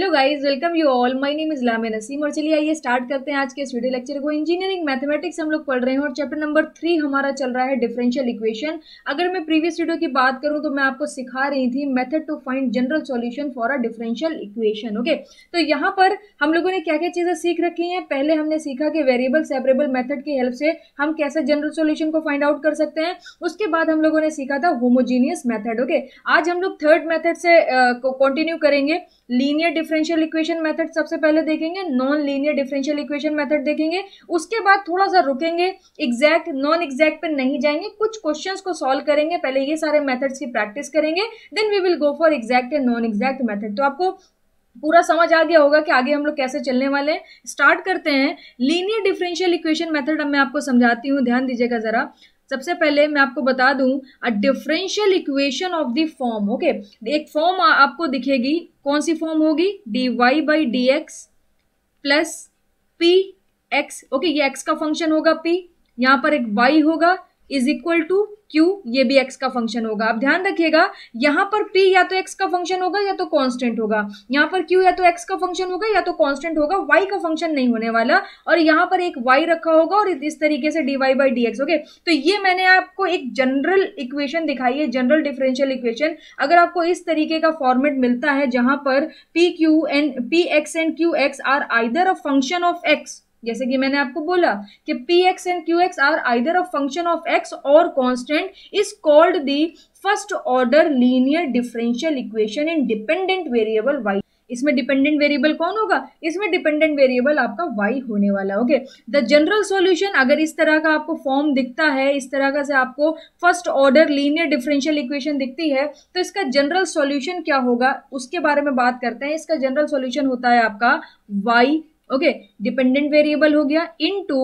Hello guys welcome you all my name is लामे नसीम और चलिए आइए स्टार्ट करते हैं आज के इस वीडियो लेक्चर को इंजीनियरिंग मैथमेटिक्स हम लोग पढ़ रहे हैं और चैप्टर नंबर थ्री हमारा चल रहा है डिफरेंशियल इक्वेशन अगर मैं प्रीवियस वीडियो की बात करूं तो मैं आपको सिखा रही थी method to find general solution for a differential equation okay तो यहाँ पर हम लोगों ने क्या क्या चीज़ें सीख रखी हैं पहले हमने सीखा कि वेरिएबल सेपरेबल मैथड की हेल्प से हम कैसे जनरल सोल्यूशन को फाइंड आउट कर सकते हैं उसके बाद हम लोगों ने सीखा था होमोजीनियस मैथड ओके आज हम लोग थर्ड मैथड से कंटिन्यू करेंगे लीनियर डिफरेंशियल इक्वेशन मेथड सबसे पहले देखेंगे non linear differential equation method देखेंगे उसके बाद थोड़ा सा रुकेंगे एग्जैक्ट नॉन एग्जैक्ट पे नहीं जाएंगे कुछ क्वेश्चंस को सॉल्व करेंगे पहले ये सारे मेथड्स की प्रैक्टिस करेंगे then we will go for exact and non exact method तो आपको पूरा समझ आ गया होगा कि आगे हम लोग कैसे चलने वाले हैं स्टार्ट करते हैं लीनियर डिफरेंशियल इक्वेशन मेथड अब मैं आपको समझाती हूँ ध्यान दीजिएगा ज़रा सबसे पहले मैं आपको बता दूं a differential equation of the form okay एक फॉर्म आपको दिखेगी कौन सी फॉर्म होगी D Y by D x plus P X okay ये एक्स का फंक्शन होगा पी यहां पर एक वाई होगा इज इक्वल टू क्यू ये भी एक्स का फंक्शन होगा आप ध्यान रखिएगा यहां पर पी या तो एक्स का फंक्शन होगा या तो कांस्टेंट होगा यहां पर क्यू या तो एक्स का फंक्शन होगा या तो कांस्टेंट होगा वाई का फंक्शन नहीं होने वाला और यहां पर एक वाई रखा होगा और इस तरीके से D Y by D x okay तो ये मैंने आपको एक जनरल इक्वेशन दिखाई है जनरल डिफरेंशियल इक्वेशन अगर आपको इस तरीके का फॉर्मेट मिलता है जहां पर P Q and P X and Q X are either a function of X जैसे कि मैंने आपको बोला कि P X and Q X are either a function of x और constant is called the first order linear differential equation in dependent variable Y इसमें dependent variable कौन होगा इसमें डिपेंडेंट वेरिएबल आपका वाई होने वाला है ओके द जनरल सॉल्यूशन अगर इस तरह का आपको फॉर्म दिखता है इस तरह का से आपको first order linear differential equation दिखती है तो इसका जनरल सॉल्यूशन क्या होगा उसके बारे में बात करते हैं इसका जनरल सॉल्यूशन होता है आपका वाई ओके डिपेंडेंट वेरिएबल हो गया into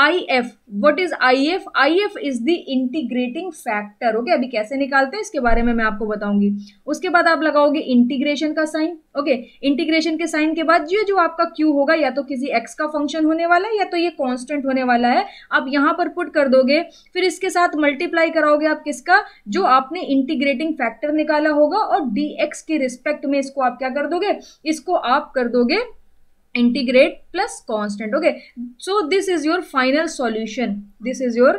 I F what is I F I F is the integrating factor okay अभी कैसे निकालते हैं इसके बारे में मैं आपको बताऊंगी उसके बाद आप लगाओगे इंटीग्रेशन का साइन ओके इंटीग्रेशन के साइन के बाद ये जो आपका क्यू होगा या तो किसी एक्स का फंक्शन होने वाला है या तो ये कॉन्स्टेंट होने वाला है आप यहाँ पर पुट कर दोगे फिर इसके साथ मल्टीप्लाई कराओगे आप किसका जो आपने इंटीग्रेटिंग फैक्टर निकाला होगा और डी एक्स के रिस्पेक्ट में इसको आप क्या कर दोगे इसको आप कर दोगे integrate plus constant okay so this is your final solution this is your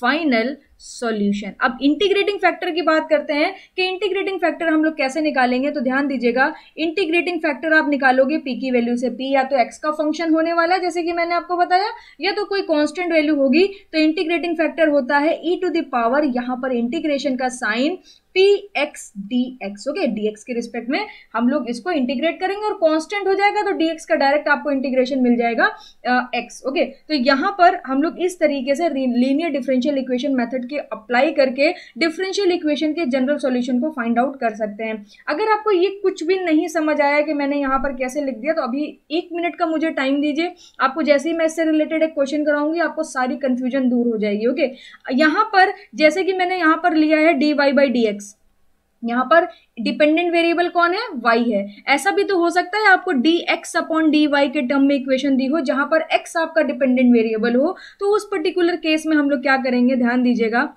final solution अब इंटीग्रेटिंग फैक्टर की बात करते हैं कि इंटीग्रेटिंग फैक्टर हम लोग कैसे निकालेंगे तो ध्यान दीजिएगा इंटीग्रेटिंग फैक्टर आप निकालोगे पी की वैल्यू से पी या तो एक्स का फंक्शन होने वाला है जैसे कि मैंने आपको बताया या तो कोई कांस्टेंट वैल्यू होगी तो इंटीग्रेटिंग फैक्टर होता है ई टू दावर यहां पर इंटीग्रेशन का sign P X D x okay D X के रिस्पेक्ट में हम लोग इसको इंटीग्रेट करेंगे और कॉन्स्टेंट हो जाएगा तो डी एक्स का डायरेक्ट आपको इंटीग्रेशन मिल जाएगा एक्स uh, ओके okay? तो यहां पर हम लोग इस तरीके से लीनियर डिफरेंशियल इक्वेशन मेथड के अप्लाई करके डिफरेंशियल इक्वेशन के जनरल सोल्यूशन को फाइंड आउट कर सकते हैं अगर आपको ये कुछ भी नहीं समझ आया कि मैंने यहां पर कैसे लिख दिया तो अभी एक मिनट का मुझे टाइम दीजिए आपको जैसे ही मैं इससे रिलेटेड एक क्वेश्चन कराऊंगी आपको सारी कंफ्यूजन दूर हो जाएगी ओके okay? यहां पर जैसे कि मैंने यहां पर लिया है D Y by D X यहाँ पर डिपेंडेंट वेरिएबल कौन है वाई है ऐसा भी तो हो सकता है आपको D x upon D Y के टर्म में इक्वेशन दी हो जहां पर एक्स आपका डिपेंडेंट वेरिएबल हो तो उस पर्टिकुलर केस में हम लोग क्या करेंगे ध्यान दीजिएगा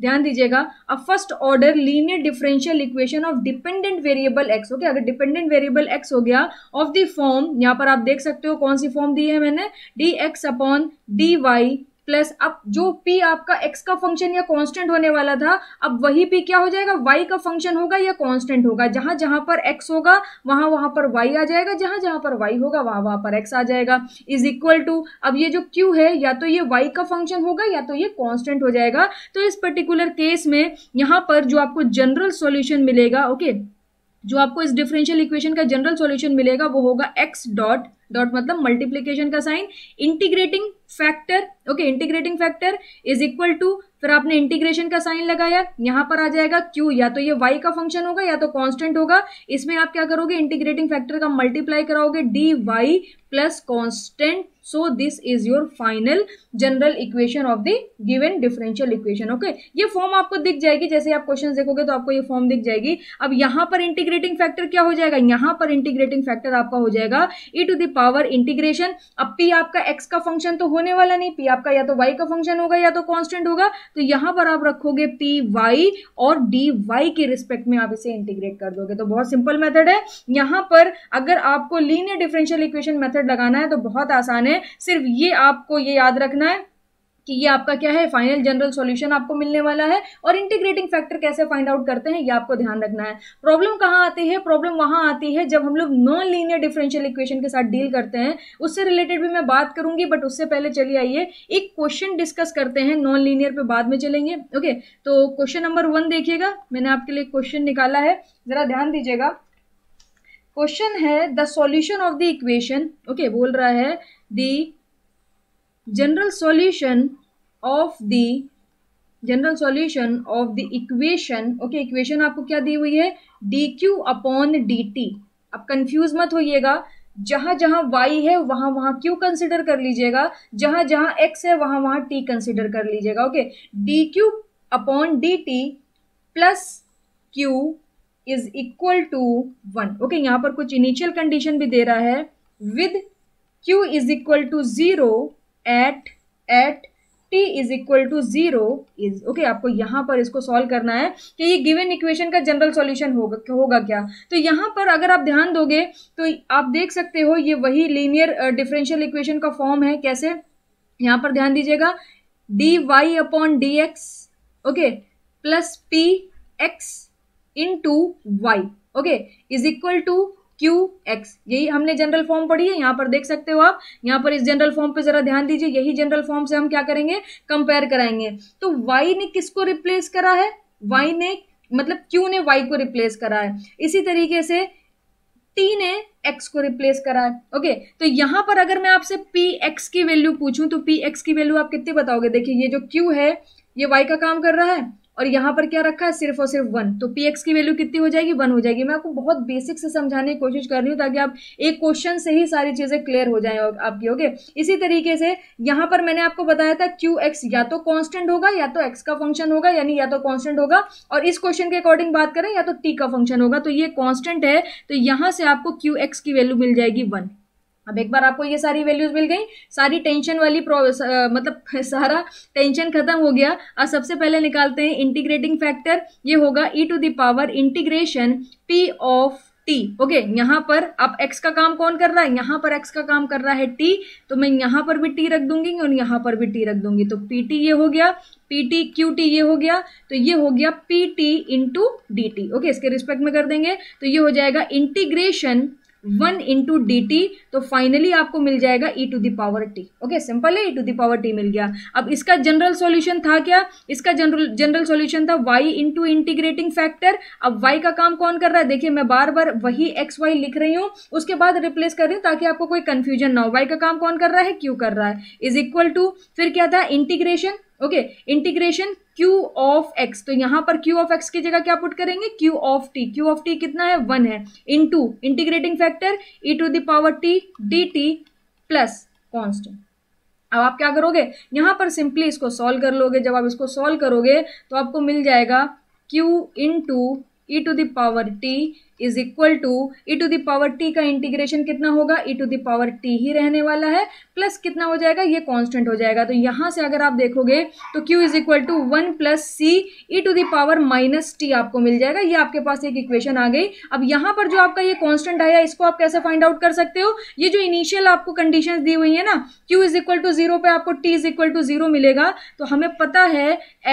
ध्यान दीजिएगा a first order linear differential equation of dependent variable X okay अगर डिपेंडेंट वेरिएबल एक्स हो गया ऑफ द फॉर्म यहाँ पर आप देख सकते हो कौन सी फॉर्म दी है मैंने D x upon D Y plus अब जो p आपका x का फंक्शन या कांस्टेंट होने वाला था अब वही p क्या हो जाएगा y का फंक्शन होगा या कांस्टेंट होगा जहां जहां पर x होगा वहां वहां पर y आ जाएगा जहां जहां पर y होगा वहां वहां पर x आ जाएगा इज इक्वल टू अब ये जो q है या तो ये y का फंक्शन होगा या तो ये कॉन्स्टेंट हो जाएगा तो इस पर्टिकुलर केस में यहां पर जो आपको जनरल सोल्यूशन मिलेगा ओके okay? जो आपको इस डिफरेंशियल इक्वेशन का जनरल सोल्यूशन मिलेगा वो होगा एक्स डॉट डॉट मतलब मल्टीप्लीकेशन का sign integrating factor okay integrating factor is equal to फिर आपने इंटीग्रेशन का साइन लगाया यहां पर आ जाएगा क्यू या तो ये वाई का फंक्शन होगा या तो कॉन्स्टेंट होगा इसमें आप क्या करोगे इंटीग्रेटिंग फैक्टर का मल्टीप्लाई कराओगे D Y plus constant so this is your final general equation of the given differential equation okay ये फॉर्म आपको दिख जाएगी जैसे आप क्वेश्चन देखोगे तो आपको ये फॉर्म दिख जाएगी अब यहां पर इंटीग्रेटिंग फैक्टर क्या हो जाएगा यहां पर इंटीग्रेटिंग फैक्टर आपका हो जाएगा ई टू दावर पावर इंटीग्रेशन अब पी आपका एक्स का फंक्शन तो होने वाला नहीं पी आपका या तो वाई का फंक्शन होगा या तो कॉन्स्टेंट होगा तो यहां पर आप रखोगे पी वाई और डी वाई के रिस्पेक्ट में आप इसे इंटीग्रेट कर दोगे तो बहुत सिंपल मेथड है यहां पर अगर आपको लीनियर डिफरेंशियल इक्वेशन मेथड लगाना है तो बहुत आसान है सिर्फ ये आपको ये याद रखना है कि ये आपका क्या है फाइनल जनरल सॉल्यूशन आपको मिलने वाला है और इंटीग्रेटिंग फैक्टर कैसे फाइंड आउट करते हैं ये आपको ध्यान रखना है प्रॉब्लम कहाँ आती है प्रॉब्लम वहाँ आती है जब हम लोग नॉन लीनियर डिफरेंशियल इक्वेशन के साथ डील करते हैं उससे रिलेटेड भी मैं बात करूंगी बट उससे पहले चलिए आइए एक क्वेश्चन डिस्कस करते हैं नॉन लीनियर पे बाद में चलेंगे ओके तो क्वेश्चन नंबर वन देखिएगा मैंने आपके लिए क्वेश्चन निकाला है जरा ध्यान दीजिएगा क्वेश्चन है the solution of the equation okay बोल रहा है the general solution of the general solution of the equation okay equation आपको क्या दी हुई है D Q upon D T आप कंफ्यूज मत होइएगा जहां जहां y है वहां वहां q कंसिडर कर लीजिएगा जहां जहां x है वहां वहां t कंसिडर कर लीजिएगा okay D Q upon D T plus Q is equal to one okay यहां पर कुछ इनिशियल कंडीशन भी दे रहा है with q is equal to zero at at T is equal to zero is okay आपको यहां पर इसको सॉल्व करना है कि ये गिवन इक्वेशन का जनरल सॉल्यूशन होगा होगा क्या तो यहां पर अगर आप ध्यान दोगे तो आप देख सकते हो ये वही लीनियर डिफरेंशियल इक्वेशन का फॉर्म है कैसे यहां पर ध्यान दीजिएगा D Y upon D x okay plus P X into Y okay is equal to Q X यही हमने जनरल फॉर्म पढ़ी है यहाँ पर देख सकते हो आप यहाँ पर इस जनरल फॉर्म पे जरा ध्यान दीजिए यही जनरल फॉर्म से हम क्या करेंगे कंपेयर कराएंगे तो वाई ने किसको रिप्लेस करा है वाई ने मतलब क्यू ने वाई को रिप्लेस करा है इसी तरीके से टी ने एक्स को रिप्लेस करा है ओके तो यहां पर अगर मैं आपसे पी एक्स की वैल्यू पूछूं तो पी एक्स की वैल्यू आप कितनी बताओगे देखिए ये जो क्यू है ये वाई का काम कर रहा है और यहाँ पर क्या रखा है सिर्फ और सिर्फ वन तो पी एक्स की वैल्यू कितनी हो जाएगी वन हो जाएगी मैं आपको बहुत बेसिक से समझाने की कोशिश कर रही हूँ ताकि आप एक क्वेश्चन से ही सारी चीज़ें क्लियर हो जाए आपकी ओके इसी तरीके से यहाँ पर मैंने आपको बताया था क्यू एक्स या तो कॉन्स्टेंट होगा या तो एक्स का फंक्शन होगा यानी या तो कॉन्स्टेंट होगा और इस क्वेश्चन के अकॉर्डिंग बात करें या तो टी का फंक्शन होगा तो ये कॉन्स्टेंट है तो यहाँ से आपको क्यू एक्स की वैल्यू मिल जाएगी वन अब एक बार आपको ये सारी वैल्यूज मिल गई सारी टेंशन वाली आ, मतलब सारा टेंशन खत्म हो गया अब सबसे पहले निकालते हैं इंटीग्रेटिंग फैक्टर ये होगा E to the power integration P of T okay यहाँ पर अब एक्स का काम कौन कर रहा है यहाँ पर एक्स का काम कर रहा है टी तो मैं यहाँ पर भी टी रख दूंगी और यहाँ पर भी टी रख दूंगी तो पी टी ये हो गया पी टी क्यू टी ये हो गया तो ये हो गया P T into D T okay इसके रिस्पेक्ट में कर देंगे तो ये हो जाएगा integration one into D T तो फाइनली आपको मिल जाएगा ई to the power T okay simple है ई टू दावर टी मिल गया अब इसका जनरल सॉल्यूशन था क्या इसका जनरल जनरल सॉल्यूशन था y इंटू इंटीग्रेटिंग फैक्टर अब वाई का काम कौन कर रहा है देखिए मैं बार बार वही एक्स वाई लिख रही हूँ उसके बाद रिप्लेस कर रही हूँ ताकि आपको कोई कन्फ्यूजन ना हो वाई का काम कौन कर रहा है क्यू कर रहा है इज इक्वल टू फिर क्या था integration okay integration Q of X तो यहां पर क्यू ऑफ एक्स की जगह क्या पुट करेंगे Q of T Q of T कितना है वन है into integrating factor E to the power T D T plus constant अब आप क्या करोगे यहां पर सिंपली इसको सॉल्व कर लोगे जब आप इसको सॉल्व करोगे तो आपको मिल जाएगा Q into E to the power T is equal to E to the power T का इंटीग्रेशन कितना होगा ई टू दावर टी ही रहने वाला है प्लस कितना हो जाएगा ये कांस्टेंट हो जाएगा तो यहां से अगर आप देखोगे तो Q is equal to one plus C E to the power minus T आपको मिल जाएगा ये आपके पास एक इक्वेशन आ गई अब यहां पर जो आपका ये कॉन्स्टेंट आया इसको आप कैसे फाइंड आउट कर सकते हो ये जो इनिशियल आपको कंडीशन दी हुई है ना Q is equal to zero पे आपको T is equal to zero मिलेगा तो हमें पता है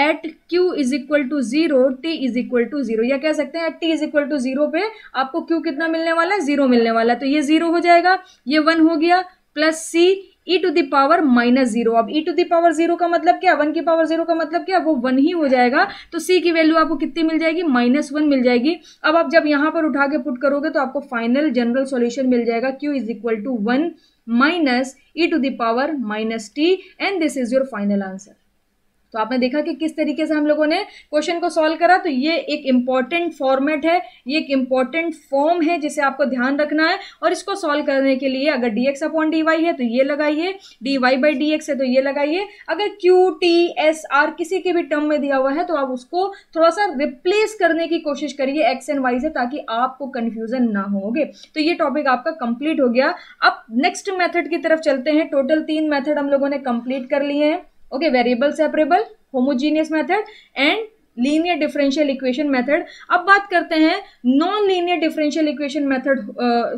at Q is equal to zero T is equal to zero या कह सकते हैं at T is equal to zero पे आपको क्यू कितना मिलने वाला है जीरो मिलने वाला है तो ये जीरो हो जाएगा ये वन हो गया plus C E to the power minus zero अब ई टू दावर जीरो का मतलब क्या वन की पावर जीरो का मतलब क्या वो वन ही हो जाएगा तो सी की वैल्यू आपको कितनी मिल जाएगी माइनस वन मिल जाएगी अब आप जब यहाँ पर उठा के पुट करोगे तो आपको फाइनल जनरल सोल्यूशन मिल जाएगा Q is equal to one minus E to the power minus T and this is your final answer तो आपने देखा कि किस तरीके से हम लोगों ने क्वेश्चन को सॉल्व करा तो ये एक इम्पॉर्टेंट फॉर्मेट है ये एक इम्पॉर्टेंट फॉर्म है जिसे आपको ध्यान रखना है और इसको सॉल्व करने के लिए अगर D x upon D Y है तो ये लगाइए D Y by D X है तो ये लगाइए अगर क्यू टी एस आर किसी के भी टर्म में दिया हुआ है तो आप उसको थोड़ा सा रिप्लेस करने की कोशिश करिए एक्स एंड वाई से ताकि आपको कन्फ्यूजन ना हो तो ये टॉपिक आपका कंप्लीट हो गया अब नेक्स्ट मेथड की तरफ चलते हैं टोटल तीन मैथड हम लोगों ने कंप्लीट कर लिए हैं okay variable separable homogeneous method and linear differential equation method अब बात करते हैं non linear differential equation method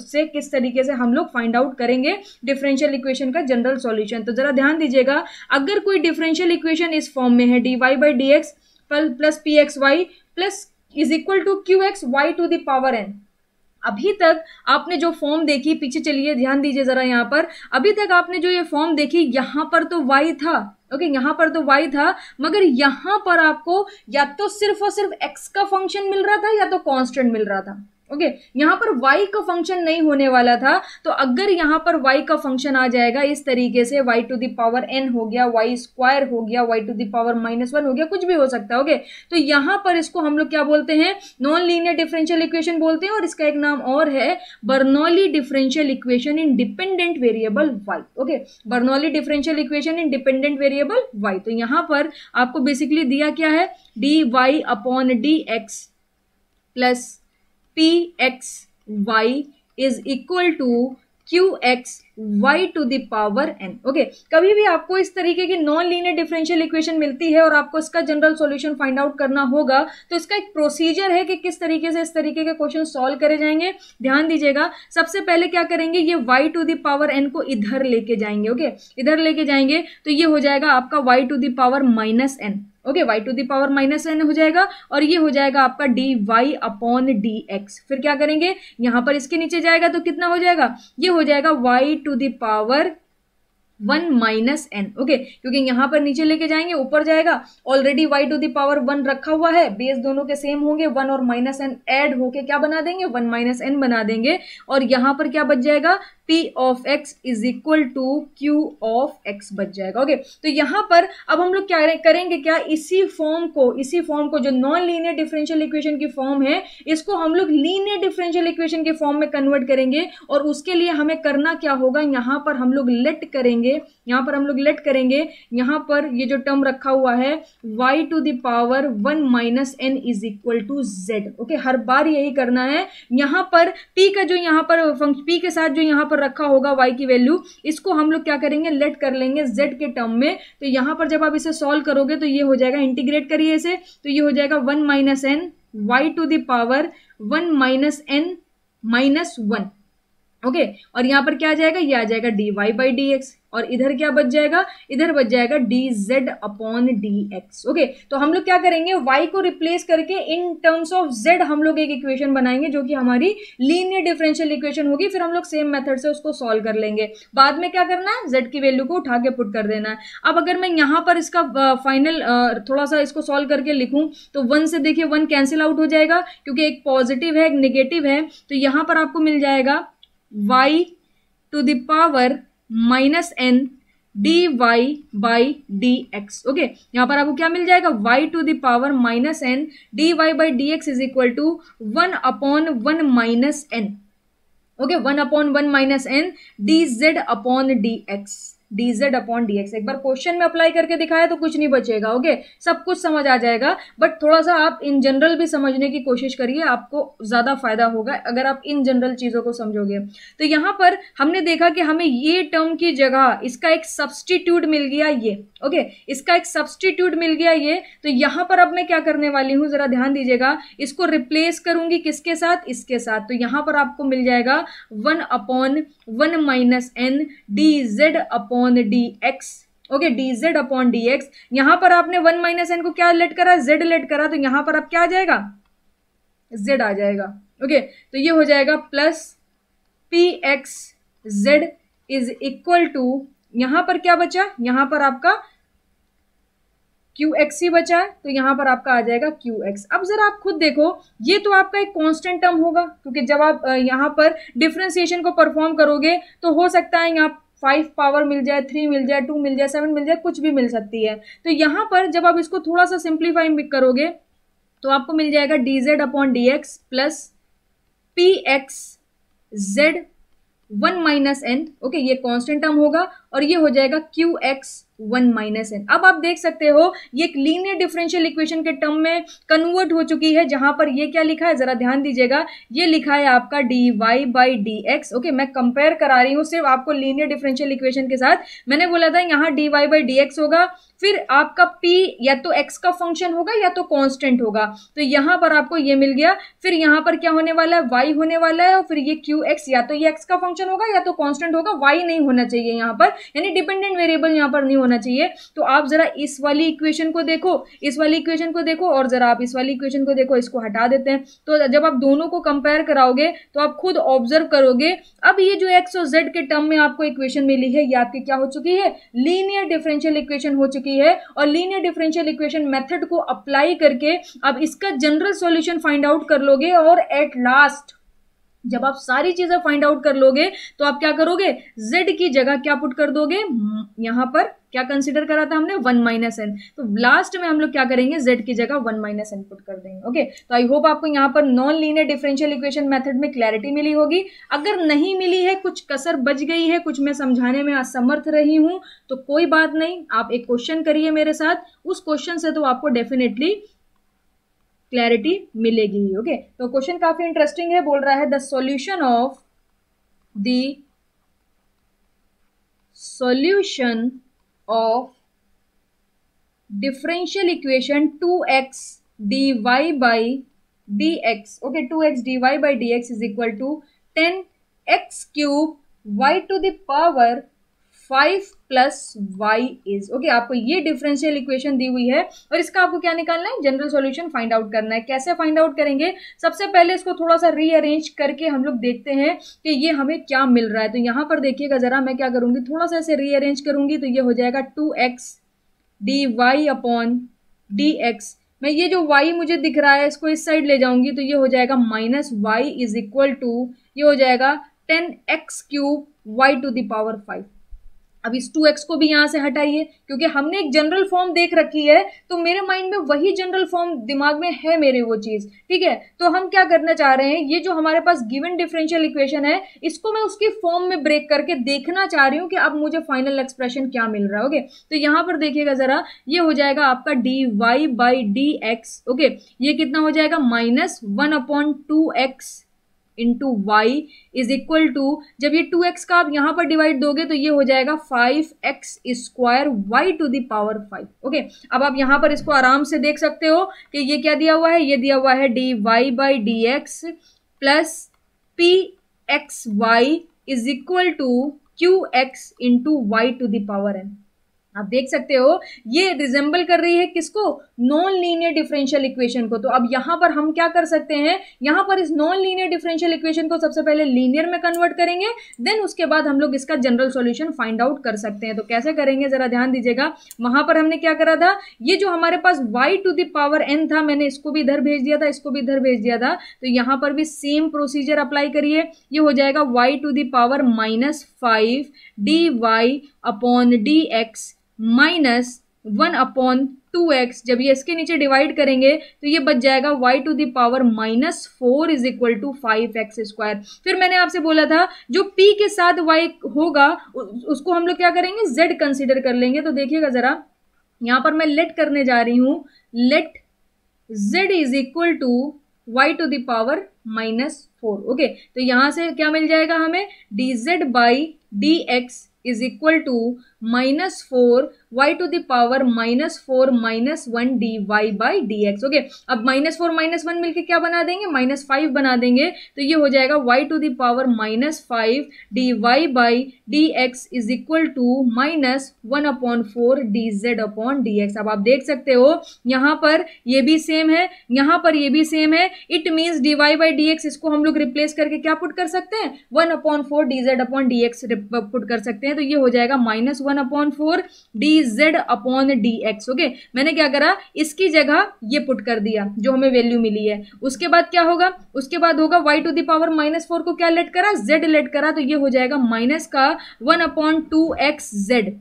से किस तरीके से हम लोग फाइंड आउट करेंगे डिफरेंशियल इक्वेशन का जनरल सॉल्यूशन तो जरा ध्यान दीजिएगा अगर कोई डिफरेंशियल इक्वेशन इस फॉर्म में है D Y by D x plus P X Y plus is equal to Q X Y to the power N अभी तक आपने जो फॉर्म देखी पीछे चलिए ध्यान दीजिए जरा यहाँ पर अभी तक आपने जो ये फॉर्म देखी यहाँ पर तो वाई था ओके okay, यहां पर तो y था मगर यहां पर आपको या तो सिर्फ और सिर्फ x का फंक्शन मिल रहा था या तो कांस्टेंट मिल रहा था ओके okay, पर y का फंक्शन नहीं होने वाला था तो अगर यहां पर y का फंक्शन आ जाएगा इस तरीके से y टू दावर n हो गया y स्क्वायर हो गया y to the power minus one हो गया कुछ भी हो सकता है ओके तो यहां पर इसको हम लोग क्या बोलते हैं नॉन लीनियर डिफरेंशियल इक्वेशन बोलते हैं और इसका एक नाम और है Bernoulli differential equation in dependent variable Y okay Bernoulli differential equation in dependent variable Y तो यहां पर आपको बेसिकली दिया क्या है D Y upon D x plus P X Y is equal to Q X Y to the power N okay कभी भी आपको इस तरीके की नॉन लीनियर डिफरेंशियल इक्वेशन मिलती है और आपको इसका जनरल सॉल्यूशन फाइंड आउट करना होगा तो इसका एक प्रोसीजर है कि किस तरीके से इस तरीके के क्वेश्चन सॉल्व करे जाएंगे ध्यान दीजिएगा सबसे पहले क्या करेंगे ये वाई टू दावर एन को इधर लेके जाएंगे ओके okay? इधर लेके जाएंगे तो ये हो जाएगा आपका Y to the power minus N okay Y to the power minus N हो जाएगा और ये हो जाएगा आपका D Y upon D X फिर क्या करेंगे यहां पर इसके नीचे जाएगा तो कितना हो जाएगा ये हो जाएगा Y to the power one minus N okay क्योंकि यहाँ पर नीचे लेके जाएंगे ऊपर जाएगा already Y to the power one रखा हुआ है बेस दोनों के सेम होंगे वन और माइनस एन एड होके क्या बना देंगे वन माइनस एन बना देंगे और यहाँ पर क्या बच जाएगा P of X is equal to Q of X बच जाएगा ओके तो यहां पर अब हम लोग क्या करेंगे क्या इसी फॉर्म को इसी फॉर्म को जो नॉन लीनियर डिफरेंशियल इक्वेशन की फॉर्म है इसको हम लोग लीनियर डिफरेंशियल इक्वेशन के फॉर्म में कन्वर्ट करेंगे और उसके लिए हमें करना क्या होगा यहां पर हम लोग लेट करेंगे यहाँ पर हम लोग लेट करेंगे यहाँ पर ये जो टर्म रखा हुआ है Y to the power one minus N is equal to Z okay हर बार यही करना है यहाँ पर पी का जो यहाँ पर फंक्शन पी के साथ जो यहाँ पर रखा होगा वाई की वैल्यू इसको हम लोग क्या करेंगे लेट कर लेंगे जेड के टर्म में तो यहाँ पर जब आप इसे सॉल्व करोगे तो ये हो जाएगा इंटीग्रेट करिए इसे तो ये हो जाएगा one minus N Y to the power one minus N minus one okay okay, और यहाँ पर क्या आ जाएगा ये आ जाएगा D Y by D x और इधर क्या बच जाएगा इधर बच जाएगा D Z upon D x okay तो हम लोग क्या करेंगे y को रिप्लेस करके इन टर्म्स ऑफ z हम लोग एक इक्वेशन बनाएंगे जो कि हमारी लीनियर डिफरेंशियल इक्वेशन होगी फिर हम लोग सेम मेथड से उसको सॉल्व कर लेंगे बाद में क्या करना है z की वैल्यू को उठा के पुट कर देना है अब अगर मैं यहाँ पर इसका फाइनल थोड़ा सा इसको सॉल्व करके लिखूँ तो वन से देखिए वन कैंसिल आउट हो जाएगा क्योंकि एक पॉजिटिव है एक निगेटिव है तो यहाँ पर आपको मिल जाएगा y to the power minus N D Y by D x okay यहां पर आपको क्या मिल जाएगा Y to the power minus N D Y by D x is equal to one upon one minus N okay one upon one minus N D Z upon D X dz upon dx एक बार question में apply करके दिखाया तो कुछ नहीं बचेगा okay सब कुछ समझ आ जाएगा बट थोड़ा सा आप इन जनरल भी समझने की कोशिश करिए आपको ज़्यादा फायदा होगा अगर आप इन जनरल चीज़ों को समझोगे तो यहां पर हमने देखा कि हमें ये टर्म की जगह इसका एक सब्सटीट्यूट मिल गया ये ओके okay, इसका एक सब्सटीट्यूट मिल गया ये तो यहां पर अब मैं क्या करने वाली हूं ज़रा ध्यान दीजिएगा इसको रिप्लेस करूंगी किसके साथ इसके साथ तो यहां पर आपको मिल जाएगा one upon one minus N D Z upon D x okay D Z upon D X यहां पर आपने वन माइनस एन को क्या लेट करा जेड लेट करा तो यहां पर अब क्या आ जाएगा जेड आ जाएगा ओके okay, तो ये हो जाएगा plus P X Z is equal to यहां पर क्या बचा यहां पर आपका क्यू एक्स ही बचा है तो यहां पर आपका आ जाएगा क्यू एक्स अब जरा आप खुद देखो ये तो आपका एक कांस्टेंट टर्म होगा क्योंकि जब आप यहां पर डिफ्रेंसिएशन को परफॉर्म करोगे तो हो सकता है यहाँ फाइव पावर मिल जाए थ्री मिल जाए टू मिल जाए सेवन मिल जाए कुछ भी मिल सकती है तो यहां पर जब आप इसको थोड़ा सा सिंप्लीफाई करोगे तो आपको मिल जाएगा D Z upon D x plus P X Z one minus N okay ये कांस्टेंट टर्म होगा और ये हो जाएगा Q X one minus N अब आप देख सकते हो ये एक लीनियर डिफरेंशियल इक्वेशन के टर्म में कन्वर्ट हो चुकी है जहां पर ये क्या लिखा है जरा ध्यान दीजिएगा ये लिखा है आपका D Y by D x okay मैं कंपेयर करा रही हूँ सिर्फ आपको लीनियर डिफरेंशियल इक्वेशन के साथ मैंने बोला था यहाँ D Y by D X होगा फिर आपका p या तो x का फंक्शन होगा या तो कॉन्स्टेंट होगा तो यहाँ पर आपको ये मिल गया फिर यहाँ पर क्या होने वाला है y होने वाला है और फिर ये qx या तो ये x का फंक्शन होगा या तो कॉन्स्टेंट होगा y नहीं होना चाहिए यहाँ पर यानी डिपेंडेंट वेरिएबल यहाँ पर नहीं होना चाहिए तो आप जरा इस वाली इक्वेशन को देखो इस वाली इक्वेशन को देखो और जरा आप इस वाली इक्वेशन को देखो इसको हटा देते हैं तो जब आप दोनों को कंपेयर कराओगे तो आप खुद ऑब्जर्व करोगे अब ये जो एक्स और जेड के टर्म में आपको इक्वेशन मिली है ये आपकी क्या हो चुकी है लीनियर डिफरेंशियल इक्वेशन हो चुकी है और लीनियर डिफरेंशियल इक्वेशन मेथड को अप्लाई करके आप इसका जनरल सॉल्यूशन फाइंड आउट कर लोगे और एट लास्ट जब आप सारी चीजें फाइंड आउट कर लोगे तो आप क्या करोगे z की जगह क्या पुट कर दोगे हम्म, यहां पर क्या कंसिडर करा था हमने वन माइनस एन तो लास्ट में हम लोग क्या करेंगे z की जगह वन माइनस एन पुट कर देंगे ओके तो आई होप आपको यहाँ पर non linear differential equation method में क्लैरिटी मिली होगी अगर नहीं मिली है कुछ कसर बच गई है कुछ मैं समझाने में असमर्थ रही हूं तो कोई बात नहीं आप एक क्वेश्चन करिए मेरे साथ उस क्वेश्चन से तो आपको डेफिनेटली क्लैरिटी मिलेगी ओके तो क्वेश्चन काफी इंटरेस्टिंग है बोल रहा है the solution of the solution of differential equation two X D Y by D x okay two X D Y by D x is equal to ten X cube Y to the power five plus Y is okay आपको ये differential equation दी हुई है और इसका आपको क्या निकालना है जनरल सॉल्यूशन फाइंड आउट करना है कैसे फाइंड आउट करेंगे सबसे पहले इसको थोड़ा सा रीअरेंज करके हम लोग देखते हैं कि ये हमें क्या मिल रहा है तो यहाँ पर देखिएगा ज़रा मैं क्या करूंगी थोड़ा सा इसे रीअरेंज करूंगी तो ये हो जाएगा two X D Y upon D X मैं ये जो y मुझे दिख रहा है इसको इस साइड ले जाऊंगी तो ये हो जाएगा minus Y is equal to ये हो जाएगा ten X cube Y to the power five अब इस टू एक्स को भी यहाँ से हटाइए क्योंकि हमने एक जनरल फॉर्म देख रखी है तो मेरे माइंड में वही जनरल फॉर्म दिमाग में है मेरे वो चीज़ ठीक है तो हम क्या करना चाह रहे हैं ये जो हमारे पास गिवन डिफरेंशियल इक्वेशन है इसको मैं उसकी फॉर्म में ब्रेक करके देखना चाह रही हूँ कि अब मुझे फाइनल एक्सप्रेशन क्या मिल रहा है ओके तो यहाँ पर देखिएगा ज़रा ये हो जाएगा आपका D Y by D x okay ये कितना हो जाएगा minus one upon two X into Y is equal to जब ये टू एक्स का आप यहां पर डिवाइड दोगे तो ये हो जाएगा five X square Y to the power five okay अब आप यहां पर इसको आराम से देख सकते हो कि ये क्या दिया हुआ है ये दिया हुआ है D Y by D x plus P X Y is equal to Q X into Y to the power N आप देख सकते हो ये रिजेंबल कर रही है किसको नॉन लीनियर डिफरेंशियल इक्वेशन को तो अब यहां पर हम क्या कर सकते हैं यहां पर इस नॉन लीनियर डिफरेंशियल इक्वेशन को सबसे पहले लीनियर में कन्वर्ट करेंगे देन उसके बाद हम लोग इसका जनरल सॉल्यूशन फाइंड आउट कर सकते हैं तो कैसे करेंगे जरा ध्यान दीजिएगा वहां पर हमने क्या करा था ये जो हमारे पास वाई टू दावर एन था मैंने इसको भी इधर भेज दिया था इसको भी इधर भेज दिया था तो यहां पर भी सेम प्रोसीजर अप्लाई करिए ये हो जाएगा Y to the power minus five D Y upon D x minus one upon two X जब ये इसके नीचे डिवाइड करेंगे तो ये बच जाएगा Y to the power minus four is equal to five X square फिर मैंने आपसे बोला था जो p के साथ y होगा उसको हम लोग क्या करेंगे z कंसिडर कर लेंगे तो देखिएगा जरा यहां पर मैं लेट करने जा रही हूं let z is equal to Y to the power minus four okay तो यहां से क्या मिल जाएगा हमें D Z by D x is equal to minus four Y to the power minus four minus one D Y by D x okay अब minus four minus one मिलकर क्या बना देंगे माइनस फाइव बना देंगे तो ये हो जाएगा Y to the power minus five D Y by D x is equal to minus one upon four D Z upon D x अब आप देख सकते हो यहाँ पर ये भी सेम है यहाँ पर ये भी सेम है it means D Y by D x इसको हम लोग रिप्लेस करके क्या पुट कर सकते हैं one upon four D Z upon D X put कर सकते हैं तो ये हो जाएगा minus one one upon four D Z upon D x okay मैंने क्या करा इसकी जगह ये पुट कर दिया जो हमें वैल्यू मिली है उसके बाद क्या होगा उसके बाद होगा Y to the power minus four को क्या लेट करा जेड लेट करा तो ये हो जाएगा माइनस का one upon two X Z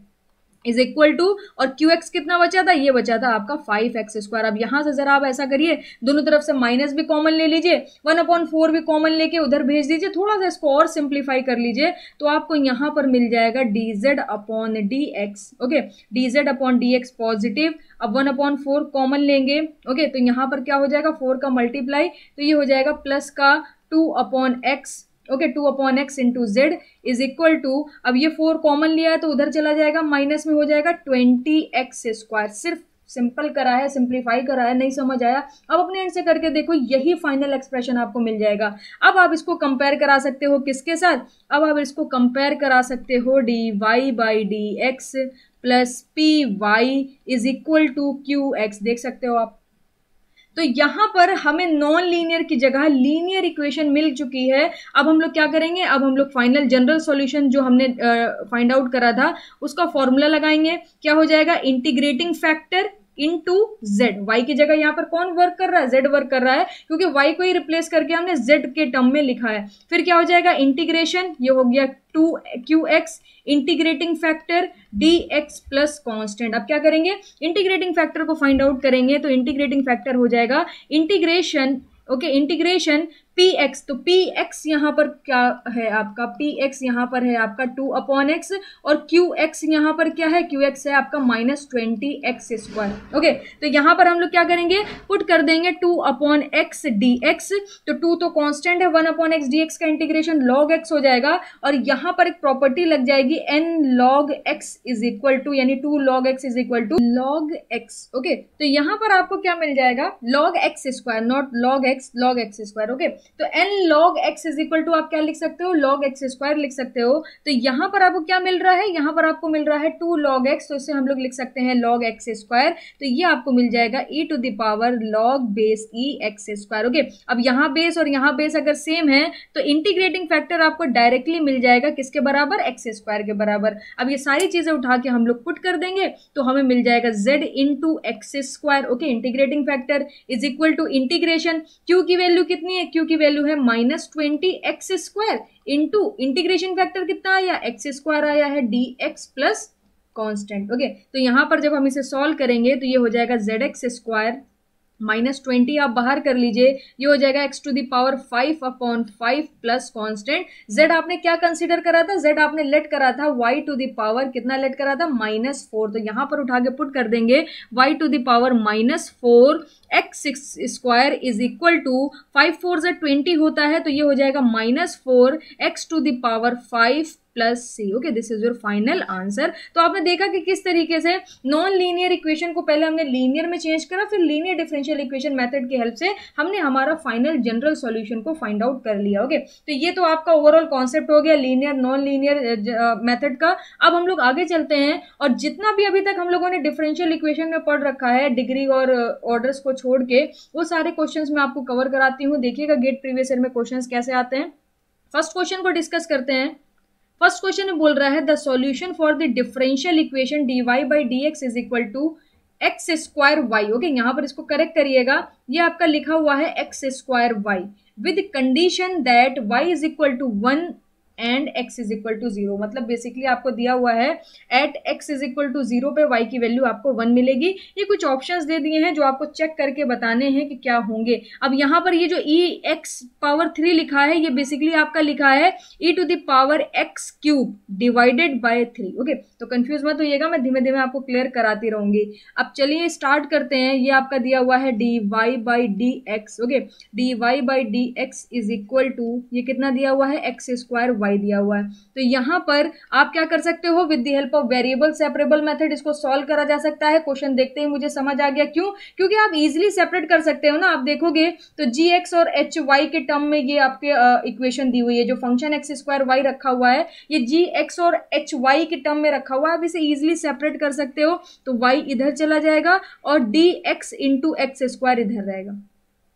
is equal to और क्यू एक्स कितना बचा था ये बचा था आपका फाइव एक्स स्क्वायर अब यहाँ से जरा आप ऐसा करिए दोनों तरफ से माइनस भी कॉमन ले लीजिए वन अपॉन फोर भी कॉमन लेके उधर भेज दीजिए थोड़ा सा इसको और सिंप्लीफाई कर लीजिए तो आपको यहाँ पर मिल जाएगा D Z upon D x okay D Z upon D X positive अब वन अपॉन फोर कॉमन लेंगे ओके okay, तो यहाँ पर क्या हो जाएगा फोर का मल्टीप्लाई तो ये हो जाएगा प्लस का two upon x okay two upon X into Z is equal to अब ये फोर कॉमन लिया है तो उधर चला जाएगा माइनस में हो जाएगा ट्वेंटी एक्स स्क्वायर सिर्फ सिंपल करा है सिंप्लीफाई करा है नहीं समझ आया अब अपने एंड से करके देखो यही फाइनल एक्सप्रेशन आपको मिल जाएगा अब आप इसको कंपेयर करा सकते हो किसके साथ अब आप इसको कंपेयर करा सकते हो D Y by D x plus P Y is equal to Q X देख सकते हो आप तो यहां पर हमें नॉन लीनियर की जगह लीनियर इक्वेशन मिल चुकी है अब हम लोग क्या करेंगे अब हम लोग फाइनल जनरल सॉल्यूशन जो हमने फाइंड आउट करा था उसका फॉर्मूला लगाएंगे क्या हो जाएगा integrating factor into Z Y की जगह यहाँ पर कौन वर्क कर रहा है जेड वर्क कर रहा है क्योंकि वाई को ही रिप्लेस करके हमने जेड के टर्म में लिखा है फिर क्या हो जाएगा इंटीग्रेशन ये हो गया two Q x integrating factor D x plus constant अब क्या करेंगे इंटीग्रेटिंग फैक्टर को फाइंड आउट करेंगे तो इंटीग्रेटिंग फैक्टर हो जाएगा integration okay integration P X तो पी एक्स यहाँ पर क्या है आपका पी एक्स यहाँ पर है आपका टू अपॉन एक्स और क्यू एक्स यहाँ पर क्या है क्यू एक्स है आपका minus twenty X square okay तो यहाँ पर हम लोग क्या करेंगे पुट कर देंगे two upon x D x तो टू तो कॉन्स्टेंट है one upon x D X का इंटीग्रेशन लॉग एक्स हो जाएगा और यहाँ पर एक प्रॉपर्टी लग जाएगी N log X is equal to यानी two log X is equal to log x okay तो यहाँ पर आपको क्या मिल जाएगा log x square not log X log x square okay तो N log X is equal to आप क्या लिख सकते हो लॉग एक्स स्क्वायर लिख सकते हो तो यहां पर आपको क्या मिल रहा है यहां पर आपको मिल रहा है टू लॉग एक्स तो इसे हम लोग लिख सकते हैं लॉग एक्स स्क्वायर तो ये आपको मिल जाएगा ई to the power log base E X square okay अब यहां बेस और यहां बेस अगर सेम है तो इंटीग्रेटिंग फैक्टर आपको डायरेक्टली मिल जाएगा किसके बराबर एक्स स्क्वायर के बराबर अब ये सारी चीज़ें उठा के हम लोग पुट कर देंगे तो हमें मिल जाएगा Z into x square okay integrating factor is equal to integration Q की वैल्यू कितनी है क्यू की वैल्यू है minus twenty X square into integration factor कितना आया एक्स स्क्वायर आया है D x plus constant okay तो यहां पर जब हम इसे सॉल्व करेंगे तो ये हो जाएगा z x square minus twenty आप बाहर कर लीजिए ये हो जाएगा x to the power five upon five plus constant z आपने क्या कंसिडर करा था जेड आपने लेट करा था वाई टू दावर कितना लेट करा था माइनस फोर तो यहाँ पर उठा के पुट कर देंगे y to the power minus four x six square is equal to five four z twenty होता है तो ये हो जाएगा minus four x to the power five plus c okay this is your final answer तो आपने देखा कि किस तरीके से नॉन लीनियर इक्वेशन को पहले हमने लीनियर में चेंज करा फिर लीनियर डिफरेंशियल इक्वेशन मेथड की हेल्प से हमने हमारा फाइनल जनरल सॉल्यूशन को फाइंड आउट कर लिया ओके तो ये तो आपका ओवरऑल कॉन्सेप्ट हो गया लीनियर नॉन लीनियर मेथड का अब हम लोग आगे चलते हैं और जितना भी अभी तक हम लोगों ने डिफरेंशियल इक्वेशन में पढ़ रखा है डिग्री और ऑर्डर्स को छोड़ के वो सारे क्वेश्चन मैं आपको कवर कराती हूँ देखिएगा गेट प्रीवियस ईयर में क्वेश्चन कैसे आते हैं फर्स्ट क्वेश्चन को डिस्कस करते हैं फर्स्ट क्वेश्चन में बोल रहा है the solution for the differential equation d Y by D x is equal to x square y okay यहाँ पर इसको करेक्ट करिएगा ये आपका लिखा हुआ है x square y with condition that y is equal to one and x is equal to zero मतलब बेसिकली आपको दिया हुआ है at x is equal to zero पे वाई की वैल्यू आपको वन मिलेगी ये कुछ ऑप्शंस दे दिए हैं जो आपको चेक करके बताने हैं कि क्या होंगे अब यहाँ पर ये जो ई एक्स पावर थ्री लिखा है ये बेसिकली आपका लिखा है ई to the power x cube divided by three okay तो कंफ्यूज मत होइएगा मैं धीमे धीमे आपको क्लियर कराती रहूंगी अब चलिए स्टार्ट करते हैं ये आपका दिया हुआ है D Y by D x okay d Y by D x is equal to ये कितना दिया हुआ है एक्स स्क्वायर वाई वाई दिया हुआ है तो यहाँ पर आप क्या कर सकते हो with the help of variable separable method इसको सॉल्व करा जा सकता है क्वेश्चन देखते ही मुझे समझ आ गया क्यों क्योंकि आप इजिली सेपरेट कर सकते हो ना आप देखोगे तो जी एक्स और एच वाई के टर्म में ये आपके इक्वेशन uh, दी हुई है जो फंक्शन एक्स स्क्वायर वाई रखा हुआ है ये जी एक्स और एच वाई के टर्म में रखा हुआ है आप इसे ईजिली सेपरेट कर सकते हो तो वाई इधर चला जाएगा और d x into x square इधर रहेगा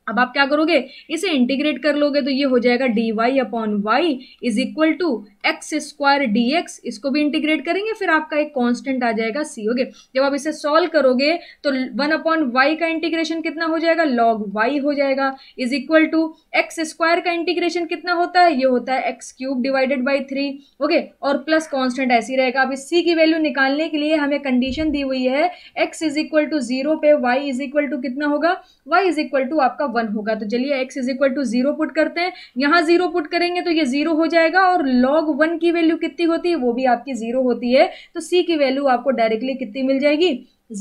अब आप क्या करोगे इसे इंटीग्रेट कर लोगे तो ये हो जाएगा D Y upon y is equal to x square d x इसको भी इंटीग्रेट करेंगे फिर आपका एक कांस्टेंट आ जाएगा सी ओके जब आप इसे सॉल्व करोगे तो वन अपॉन वाई का इंटीग्रेशन कितना हो जाएगा लॉग वाई हो जाएगा is equal to x square का इंटीग्रेशन कितना होता है ये होता है x cube divided by three okay और प्लस कॉन्स्टेंट ऐसे ही रहेगा अब इस सी की वैल्यू निकालने के लिए हमें कंडीशन दी हुई है x is equal to zero पे वाई इज इक्वल टू कितना होगा वाई इज इक्वल टू आपका वन होगा तो चलिए x is equal to zero put करते हैं यहाँ जीरो पुट करेंगे तो ये जीरो हो जाएगा और लॉग वन की वैल्यू कितनी होती है वो भी आपकी जीरो होती है तो सी की वैल्यू आपको डायरेक्टली कितनी मिल जाएगी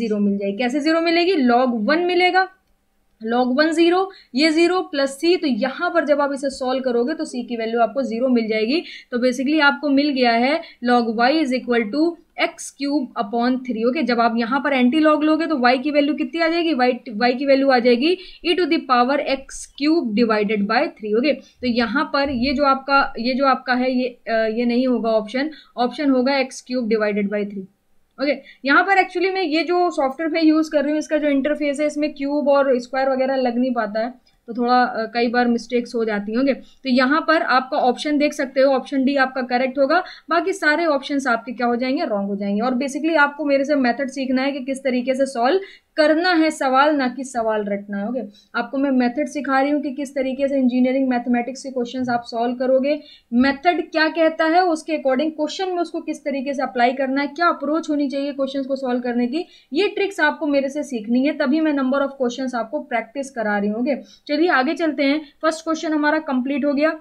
जीरो मिल जाएगी कैसे जीरो मिलेगी लॉग वन मिलेगा लॉग वन जीरो ये जीरो प्लस सी तो यहाँ पर जब आप इसे सॉल्व करोगे तो सी की वैल्यू आपको जीरो मिल जाएगी तो बेसिकली आपको मिल गया है log y is equal to x cube upon three okay जब आप यहाँ पर एंटी लॉग लोगे तो वाई की वैल्यू कितनी आ जाएगी वाई वाई की वैल्यू आ जाएगी e to the power x cube divided by three okay तो यहाँ पर ये जो आपका ये जो आपका है ये ये नहीं होगा ऑप्शन ऑप्शन होगा x cube divided by three okay okay, यहाँ पर एक्चुअली मैं ये जो सॉफ्टवेयर मैं यूज़ कर रही हूँ इसका जो इंटरफेस है इसमें क्यूब और स्क्वायर वगैरह लग नहीं पाता है तो थोड़ा कई बार मिस्टेक्स हो जाती होंगे तो यहाँ पर आपका ऑप्शन देख सकते हो ऑप्शन डी आपका करेक्ट होगा बाकी सारे ऑप्शन आपके क्या हो जाएंगे रॉन्ग हो जाएंगे और बेसिकली आपको मेरे से मेथड सीखना है कि किस तरीके से सॉल्व करना है सवाल ना कि सवाल रटना है ओके आपको मैं मेथड सिखा रही हूँ कि किस तरीके से इंजीनियरिंग मैथमेटिक्स के क्वेश्चंस आप सॉल्व करोगे मेथड क्या कहता है उसके अकॉर्डिंग क्वेश्चन में उसको किस तरीके से अप्लाई करना है क्या अप्रोच होनी चाहिए क्वेश्चन को सॉल्व करने की ये ट्रिक्स आपको मेरे से सीखनी है तभी मैं नंबर ऑफ क्वेश्चन आपको प्रैक्टिस करा रही हूँ ओके चलिए आगे चलते हैं फर्स्ट क्वेश्चन हमारा कंप्लीट हो गया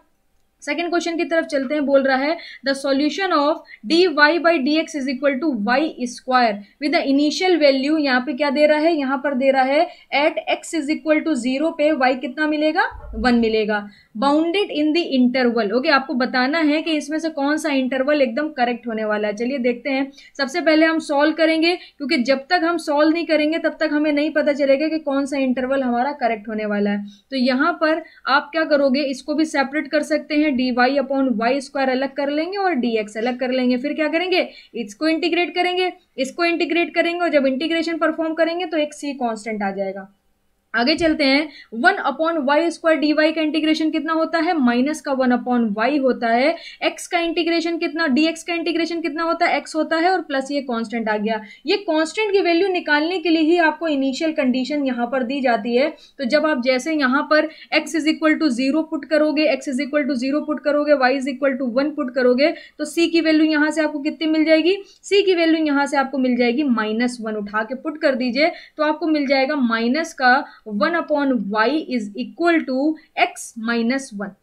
सेकेंड क्वेश्चन की तरफ चलते हैं बोल रहा है the solution of d Y by D x is equal to y square with initial value यहाँ पे क्या दे रहा है यहाँ पर दे रहा है at x is equal to zero पे वाई कितना मिलेगा वन मिलेगा bounded in the interval okay आपको बताना है कि इसमें से कौन सा इंटरवल एकदम करेक्ट होने वाला है चलिए देखते हैं सबसे पहले हम सॉल्व करेंगे क्योंकि जब तक हम सॉल्व नहीं करेंगे तब तक हमें नहीं पता चलेगा कि कौन सा इंटरवल हमारा करेक्ट होने वाला है तो यहाँ पर आप क्या करोगे इसको भी सेपरेट कर सकते हैं d Y upon y square अलग कर लेंगे और डी एक्स अलग कर लेंगे फिर क्या करेंगे इसको इंटीग्रेट करेंगे इसको इंटीग्रेट करेंगे और जब इंटीग्रेशन परफॉर्म करेंगे तो एक सी कॉन्स्टेंट आ जाएगा आगे चलते हैं one upon y square d y का इंटीग्रेशन कितना होता है माइनस का वन अपॉन वाई होता है एक्स का इंटीग्रेशन कितना डी एक्स का इंटीग्रेशन कितना होता है एक्स होता है और प्लस ये कांस्टेंट आ गया ये कांस्टेंट की वैल्यू निकालने के लिए ही आपको इनिशियल कंडीशन यहाँ पर दी जाती है तो जब आप जैसे यहाँ पर x is equal to zero put करोगे x is equal to zero put करोगे y is equal to one put करोगे तो सी की वैल्यू यहाँ से आपको कितनी मिल जाएगी सी की वैल्यू यहाँ से आपको मिल जाएगी माइनस वन उठा के पुट कर दीजिए तो आपको मिल जाएगा माइनस का 1 upon y is equal to x minus 1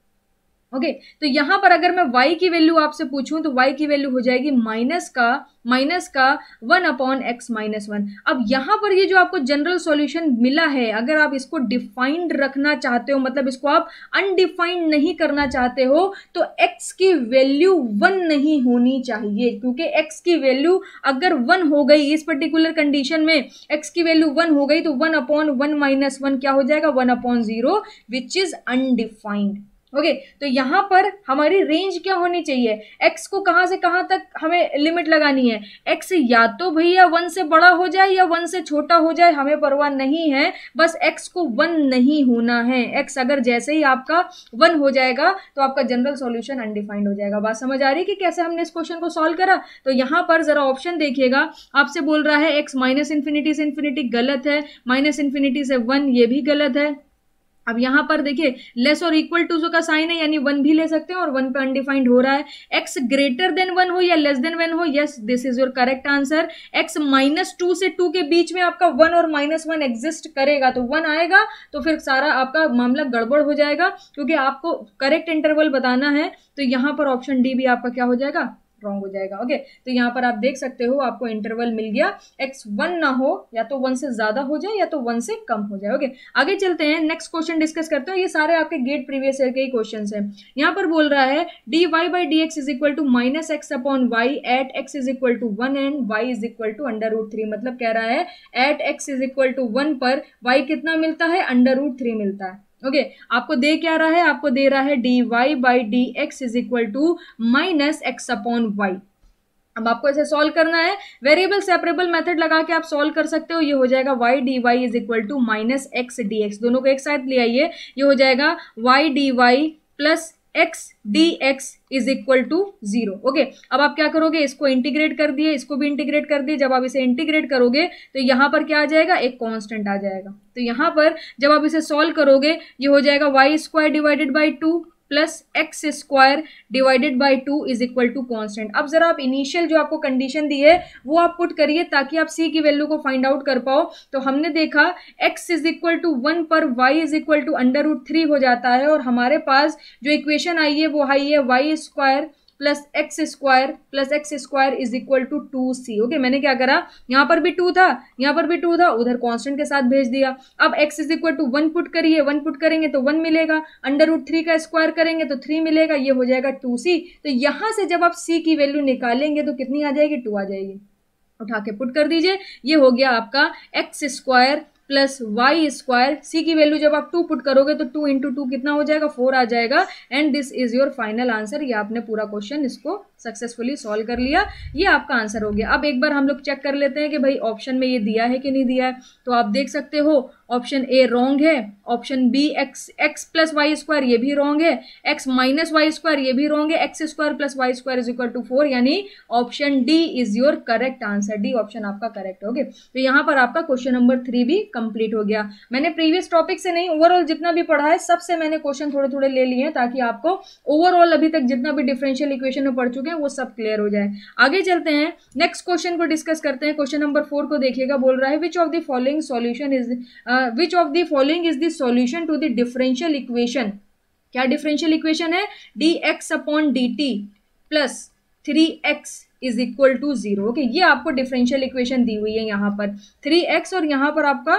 okay okay, तो यहाँ पर अगर मैं y की वैल्यू आपसे पूछूं तो y की वैल्यू हो जाएगी माइनस का माइनस का one upon x minus one अब यहाँ पर ये जो आपको जनरल सॉल्यूशन मिला है अगर आप इसको डिफाइंड रखना चाहते हो मतलब इसको आप अनडिफाइंड नहीं करना चाहते हो तो x की वैल्यू वन नहीं होनी चाहिए क्योंकि x की वैल्यू अगर वन हो गई इस पर्टिकुलर कंडीशन में x की वैल्यू वन हो गई तो one upon one minus one क्या हो जाएगा one upon zero which is undefined okay okay, तो यहाँ पर हमारी रेंज क्या होनी चाहिए एक्स को कहाँ से कहाँ तक हमें लिमिट लगानी है एक्स या तो भैया वन से बड़ा हो जाए या वन से छोटा हो जाए हमें परवाह नहीं है बस एक्स को वन नहीं होना है एक्स अगर जैसे ही आपका वन हो जाएगा तो आपका जनरल सॉल्यूशन अनडिफाइंड हो जाएगा बात समझ आ रही है कि कैसे हमने इस क्वेश्चन को सॉल्व करा तो यहाँ पर जरा ऑप्शन देखिएगा आपसे बोल रहा है एक्स माइनस इन्फिनिटी से इन्फिनिटी गलत है माइनस इन्फिनिटी से वन ये भी गलत है अब यहां पर देखिए लेस और इक्वल टू जो का साइन है यानी वन भी ले सकते हैं और वन पे अनडिफाइंड हो रहा है एक्स ग्रेटर देन वन हो या लेस देन वन हो yes this is your correct answer x minus two से टू के बीच में आपका वन और माइनस वन एग्जिस्ट करेगा तो वन आएगा तो फिर सारा आपका मामला गड़बड़ हो जाएगा क्योंकि आपको करेक्ट इंटरवल बताना है तो यहाँ पर ऑप्शन डी भी आपका क्या हो जाएगा रॉन्ग हो जाएगा ओके तो यहाँ पर आप देख सकते हो आपको इंटरवल मिल गया एक्स वन ना हो या तो वन से ज्यादा हो जाए या तो वन से कम हो जाए ओके आगे चलते हैं नेक्स्ट क्वेश्चन डिस्कस करते हैं ये सारे आपके गेट प्रीवियस ईयर के ही क्वेश्चन है यहाँ पर बोल रहा है D Y by D x is equal to minus x upon y at x is equal to one and y is equal to under root three मतलब कह रहा है at x is equal to one पर y कितना मिलता है under root three मिलता है ओके okay, आपको दे क्या रहा है आपको दे रहा है D Y by D x is equal to minus x upon y अब आपको इसे सॉल्व करना है वेरिएबल सेपरेबल मेथड लगा के आप सॉल्व कर सकते हो ये हो जाएगा y d y is equal to minus x D x दोनों को एक साथ ले आइए ये हो जाएगा y d Y plus x D x is equal to zero okay अब आप क्या करोगे इसको इंटीग्रेट कर दिए इसको भी इंटीग्रेट कर दिए जब आप इसे इंटीग्रेट करोगे तो यहां पर क्या आ जाएगा एक कांस्टेंट आ जाएगा तो यहां पर जब आप इसे सॉल्व करोगे ये हो जाएगा y square divided by two plus x square divided by two is equal to constant अब जरा आप इनिशियल जो आपको कंडीशन दी है वो आप पुट करिए ताकि आप सी की वैल्यू को फाइंड आउट कर पाओ तो हमने देखा x is equal to one पर y is equal to under root three हो जाता है और हमारे पास जो इक्वेशन आई है वो आई है y square plus x square plus x square is equal to two c okay मैंने क्या करा यहाँ पर भी टू था यहाँ पर भी टू था उधर कॉन्स्टेंट के साथ भेज दिया अब x is equal to one put करिए वन पुट करेंगे तो वन मिलेगा अंडर रूट थ्री का स्क्वायर करेंगे तो थ्री मिलेगा ये हो जाएगा टू सी तो यहाँ से जब आप सी की वैल्यू निकालेंगे तो कितनी आ जाएगी टू आ जाएगी उठा के पुट कर दीजिए ये हो गया आपका x square plus y square c की वैल्यू जब आप टू पुट करोगे तो टू इंटू टू कितना हो जाएगा फोर आ जाएगा and this is your final answer ये आपने पूरा क्वेश्चन इसको सक्सेसफुली सॉल्व कर लिया ये आपका आंसर हो गया अब एक बार हम लोग चेक कर लेते हैं कि भाई ऑप्शन में ये दिया है कि नहीं दिया है तो आप देख सकते हो ऑप्शन ए रॉन्ग है option B x x plus y square ये भी रॉन्ग है एक्स माइनस वाई स्क्वायर ये भी रॉन्ग है x square plus y square is equal to four यानी option D is your correct answer D option आपका correct हो गया तो यहाँ पर आपका क्वेश्चन नंबर थ्री भी कंप्लीट हो गया मैंने प्रीवियस टॉपिक से नहीं ओवरऑल जितना भी पढ़ा है सबसे मैंने क्वेश्चन थोड़े थोड़े ले लिए हैं ताकि आपको ओवरऑल अभी तक जितना भी डिफरेंशियल इक्वेशन में पढ़ चुके हैं वो सब क्लियर हो जाए आगे चलते हैं नेक्स्ट क्वेश्चन को डिस्कस करते हैं क्वेश्चन नंबर फोर को देखिएगा बोल रहा है which of the following solution is which of the following is the solution to the differential equation क्या डिफरेंशियल इक्वेशन है D x upon D T plus three x is equal to zero okay ये आपको differential equation दी हुई है यहाँ पर three x और यहाँ पर आपका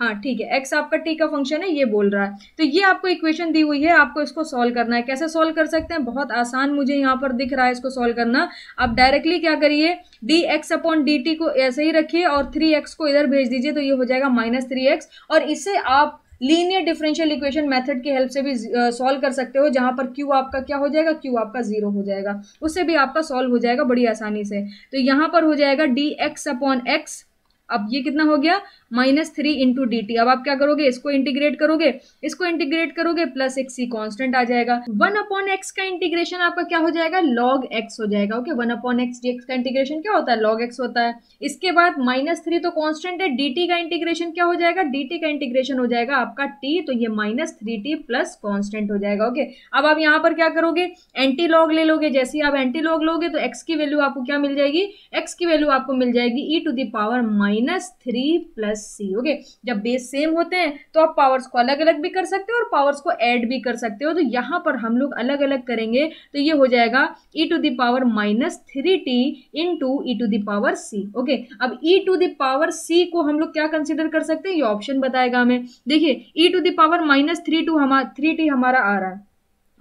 हाँ ठीक है एक्स आपका टी का फंक्शन है ये बोल रहा है तो ये आपको इक्वेशन दी हुई है आपको इसको सॉल्व करना है कैसे सॉल्व कर सकते हैं बहुत आसान मुझे यहाँ पर दिख रहा है इसको सॉल्व करना आप डायरेक्टली क्या करिए d x upon D t को ऐसे ही रखिए और थ्री एक्स को इधर भेज दीजिए तो ये हो जाएगा माइनस थ्री एक्स और इससे आप लीनियर डिफरेंशियल इक्वेशन मेथड की हेल्प से भी सॉल्व कर सकते हो जहां पर क्यू आपका क्या हो जाएगा क्यू आपका जीरो हो जाएगा उससे भी आपका सॉल्व हो जाएगा बड़ी आसानी से तो यहां पर हो जाएगा डी एक्स अपॉन एक्स अब ये कितना हो गया minus three into D t अब आप क्या करोगे इसको इंटीग्रेट करोगे इसको इंटीग्रेट करोगे प्लस एक सी कॉन्स्टेंट आ जाएगा वन अपॉन एक्स का इंटीग्रेशन आपका क्या हो जाएगा लॉग एक्स हो जाएगा okay one upon x d का इंटीग्रेशन क्या होता है लॉग एक्स होता है इसके बाद माइनस थ्री तो कॉन्स्टेंट है डी का इंटीग्रेशन क्या हो जाएगा डी का इंटीग्रेशन हो जाएगा आपका टी तो ये minus three t plus constant हो जाएगा ओके अब आप यहाँ पर क्या करोगे एंटी लॉग ले लोगे जैसे ही आप एंटी लॉग लोगे तो एक्स की वैल्यू आपको क्या मिल जाएगी एक्स की वैल्यू आपको मिल जाएगी e to the power minus three plus plus c okay जब बेस सेम होते हैं तो आप पावर्स को अलग अलग भी कर सकते हो और पावर्स को ऐड भी कर सकते हो तो यहाँ पर हम लोग अलग अलग करेंगे तो ये हो जाएगा ई to the power minus three t into E to the power c okay अब ई टू दावर सी को हम लोग क्या कंसिडर कर सकते हैं ये ऑप्शन बताएगा हमें देखिए e to the power minus three two हमारा थ्री टी हमारा आ रहा है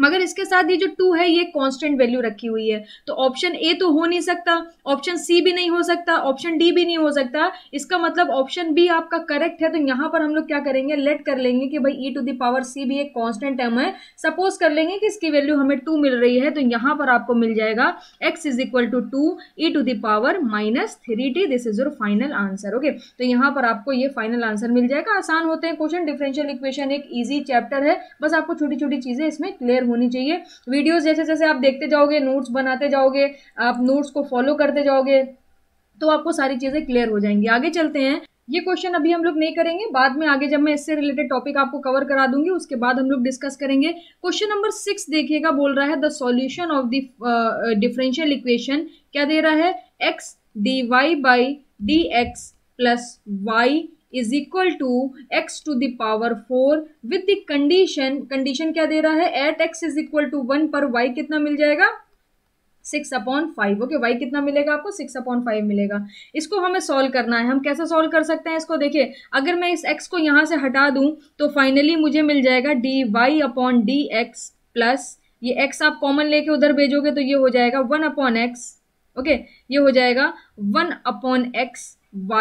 मगर इसके साथ ये जो टू है ये कांस्टेंट वैल्यू रखी हुई है तो ऑप्शन ए तो हो नहीं सकता ऑप्शन सी भी नहीं हो सकता ऑप्शन डी भी नहीं हो सकता इसका मतलब ऑप्शन बी आपका करेक्ट है तो यहाँ पर हम लोग क्या करेंगे लेट कर लेंगे कि भाई e to the power c भी एक कॉन्स्टेंट टर्म है सपोज कर लेंगे कि इसकी वैल्यू हमें टू मिल रही है तो यहाँ पर आपको मिल जाएगा x is equal to two E to the power power minus three t this is your final answer okay तो यहाँ पर आपको ये फाइनल आंसर मिल जाएगा आसान होते हैं क्वेश्चन डिफरेंशियल इक्वेशन एक ईजी चैप्टर है बस आपको छोटी छोटी चीजें इसमें क्लियर होनी चाहिए वीडियोस जैसे जैसे आप देखते जाओगे नोट्स बनाते जाओगे आप नोट्स को फॉलो करते जाओगे तो आपको सारी चीज़ें क्लियर हो जाएंगी आगे चलते हैं ये क्वेश्चन अभी हम लोग नहीं करेंगे बाद में आगे जब मैं इससे रिलेटेड टॉपिक आपको कवर करा दूंगी उसके बाद हम लोग डिस्कस करेंगे क्वेश्चन नंबर सिक्स देखिएगा बोल रहा है the solution of the differential equation क्या दे रहा है x D Y by D x plus Y is equal to x to the power four with the condition condition क्या दे रहा है at x is equal to one पर y कितना मिल जाएगा six upon five okay y कितना मिलेगा आपको सिक्स अपॉन फाइव मिलेगा इसको हमें सॉल्व करना है हम कैसे सॉल्व कर सकते हैं इसको देखिए अगर मैं इस एक्स को यहाँ से हटा दूँ तो फाइनली मुझे मिल जाएगा D Y upon D x plus ये एक्स आप कॉमन लेके उधर भेजोगे तो ये हो जाएगा वन अपॉन एक्स ओके ये हो जाएगा one upon x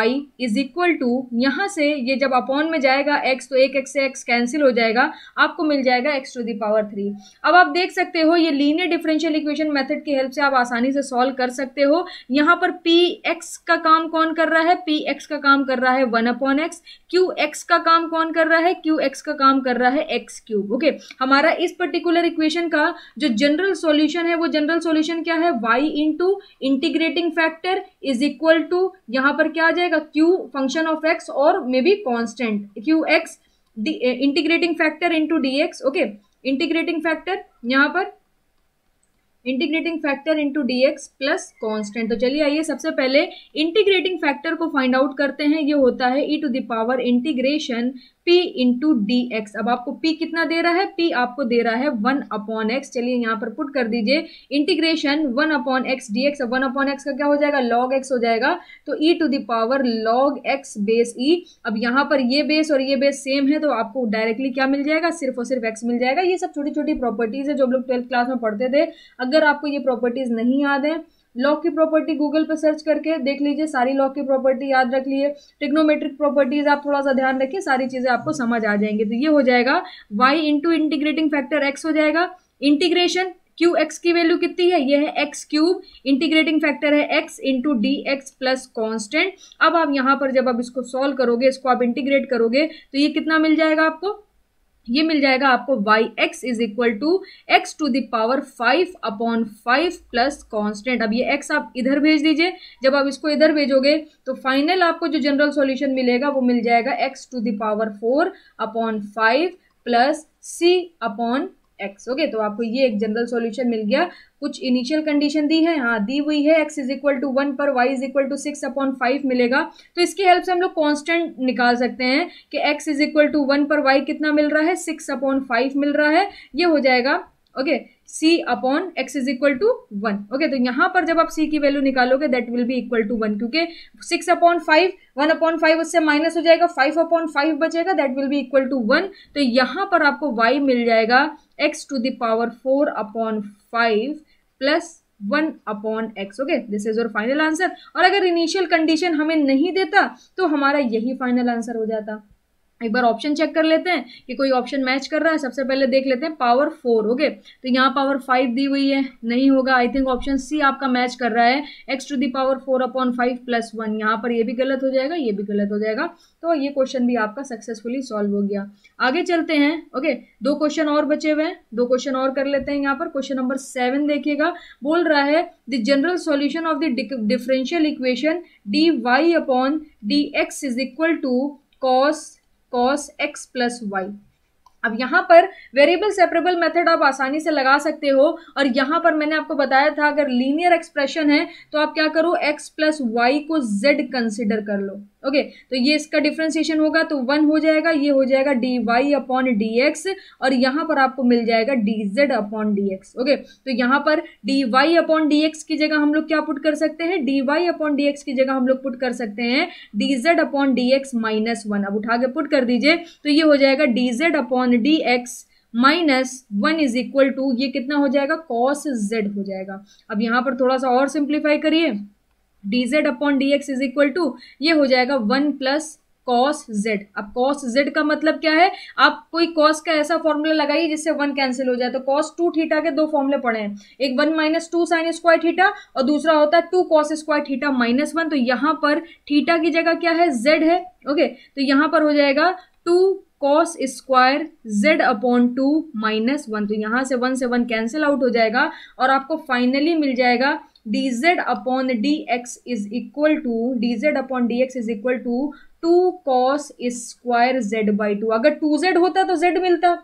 y is equal to यहां से ये जब अपॉन में जाएगा x तो एक x से x कैंसिल हो जाएगा आपको मिल जाएगा x to the power three अब आप देख सकते हो ये लीनियर डिफरेंशियल इक्वेशन मेथड की हेल्प से आप आसानी से सॉल्व कर सकते हो यहां पर पी एक्स का काम कौन कर रहा है पी एक्स का काम कर रहा है one upon x q x का काम कौन कर रहा है क्यू एक्स का काम कर रहा है एक्स क्यूब ओके हमारा इस पर्टिकुलर इक्वेशन का जो जनरल सोल्यूशन है वो जनरल सोल्यूशन क्या है y into integrating factor is equal to यहां पर क्या क्या आ जाएगा क्यू फंक्शन ऑफ एक्स और may be constant q x integrating factor into d x okay integrating factor यहाँ पर integrating factor into d x plus constant तो चलिए आइए सबसे पहले इंटीग्रेटिंग फैक्टर को फाइंड आउट करते हैं ये होता है ई to the power integration p into d x अब आपको p कितना दे रहा है p आपको दे रहा है वन अपॉन एक्स चलिए यहाँ पर पुट कर दीजिए integration one upon x D x one upon x का क्या हो जाएगा लॉग एक्स हो जाएगा तो e to power log x base e अब यहाँ पर ये बेस और ये बेस सेम है तो आपको डायरेक्टली क्या मिल जाएगा सिर्फ और सिर्फ एक्स मिल जाएगा ये सब छोटी छोटी प्रॉपर्टीज है जो हम लोग ट्वेल्थ क्लास में पढ़ते थे अगर आपको ये प्रॉपर्टीज नहीं याद है लॉक की प्रॉपर्टी गूगल पे सर्च करके देख लीजिए सारी लॉक की प्रॉपर्टी याद रख लिए टिग्नोमेट्रिक प्रॉपर्टीज आप थोड़ा सा ध्यान रखिए सारी चीज़ें आपको समझ आ जाएंगे तो ये हो जाएगा y into integrating factor x हो जाएगा इंटीग्रेशन क्यू एक्स की वैल्यू कितनी है ये है एक्स क्यूब इंटीग्रेटिंग फैक्टर है x into d x plus constant अब आप यहां पर जब आप इसको सॉल्व करोगे इसको आप इंटीग्रेट करोगे तो ये कितना मिल जाएगा आपको ये मिल जाएगा आपको y x is equal to x to the power five upon five plus constant अब ये एक्स आप इधर भेज दीजिए जब आप इसको इधर भेजोगे तो फाइनल आपको जो जनरल सॉल्यूशन मिलेगा वो मिल जाएगा x to the power four upon five plus c upon x okay तो आपको ये एक जनरल सॉल्यूशन मिल गया कुछ इनिशियल कंडीशन दी है हाँ दी हुई है x is equal to one पर y is equal to six upon five मिलेगा तो इसकी हेल्प से हम लोग कांस्टेंट निकाल सकते हैं कि x is equal to one पर वाई कितना मिल रहा है सिक्स अपॉन फाइव मिल रहा है ये हो जाएगा okay okay, C upon x is equal to one okay तो यहां पर जब आप सी की वैल्यू निकालोगे that will be equal to one क्योंकि six upon five one upon five उससे माइनस हो जाएगा फाइव अपॉन फाइव बचेगा that will be equal to one तो यहां पर आपको वाई मिल जाएगा x to the power four upon five plus one upon x okay this is your final answer और अगर इनिशियल कंडीशन हमें नहीं देता तो हमारा यही फाइनल आंसर हो जाता एक बार ऑप्शन चेक कर लेते हैं कि कोई ऑप्शन मैच कर रहा है सबसे पहले देख लेते हैं पावर फोर ओके तो यहाँ पावर फाइव दी हुई है नहीं होगा आई थिंक ऑप्शन सी आपका मैच कर रहा है x to the power four upon five plus one यहाँ पर ये भी गलत हो जाएगा ये भी गलत हो जाएगा तो ये क्वेश्चन भी आपका सक्सेसफुली सॉल्व हो गया आगे चलते हैं ओके दो क्वेश्चन और बचे हुए हैं दो क्वेश्चन और कर लेते हैं यहाँ पर क्वेश्चन नंबर सेवन देखिएगा बोल रहा है the general solution of the differential equation d Y upon D x is equal to cos cos x plus y अब यहाँ पर वेरिएबल सेपरेबल मेथड आप आसानी से लगा सकते हो और यहाँ पर मैंने आपको बताया था अगर लीनियर एक्सप्रेशन है तो आप क्या करो एक्स प्लस वाई को जेड कंसिडर कर लो ओके तो ये इसका डिफ्रेंसिएशन होगा तो वन हो जाएगा ये हो जाएगा D Y upon D x और यहां पर आपको मिल जाएगा D Z upon D x okay तो यहां पर d Y upon D x की जगह हम लोग क्या पुट कर सकते हैं d Y upon D x की जगह हम लोग पुट कर सकते हैं d Z upon D x minus one अब उठा के पुट कर दीजिए तो ये हो जाएगा D Z upon D x minus one is equal to ये कितना हो जाएगा कॉस जेड हो जाएगा अब यहाँ पर थोड़ा सा और सिंप्लीफाई करिए d Z upon D x is equal to ये हो जाएगा वन प्लस कॉस जेड अब कॉस जेड का मतलब क्या है आप कोई कॉस का ऐसा फॉर्मूला लगाइए जिससे वन कैंसिल हो जाए तो कॉस टू थीटा के दो फॉर्मूले पड़े हैं एक one minus two sine square theta और दूसरा होता है two cos square theta minus one तो यहां पर थीटा की जगह क्या है जेड है ओके तो यहां पर हो जाएगा two cos square z upon two minus one तो यहां से वन से वन कैंसिल आउट हो जाएगा और आपको फाइनली मिल जाएगा D Z upon D x is equal to d Z upon D x is equal to two cos square z by two अगर टू जेड होता तो जेड मिलता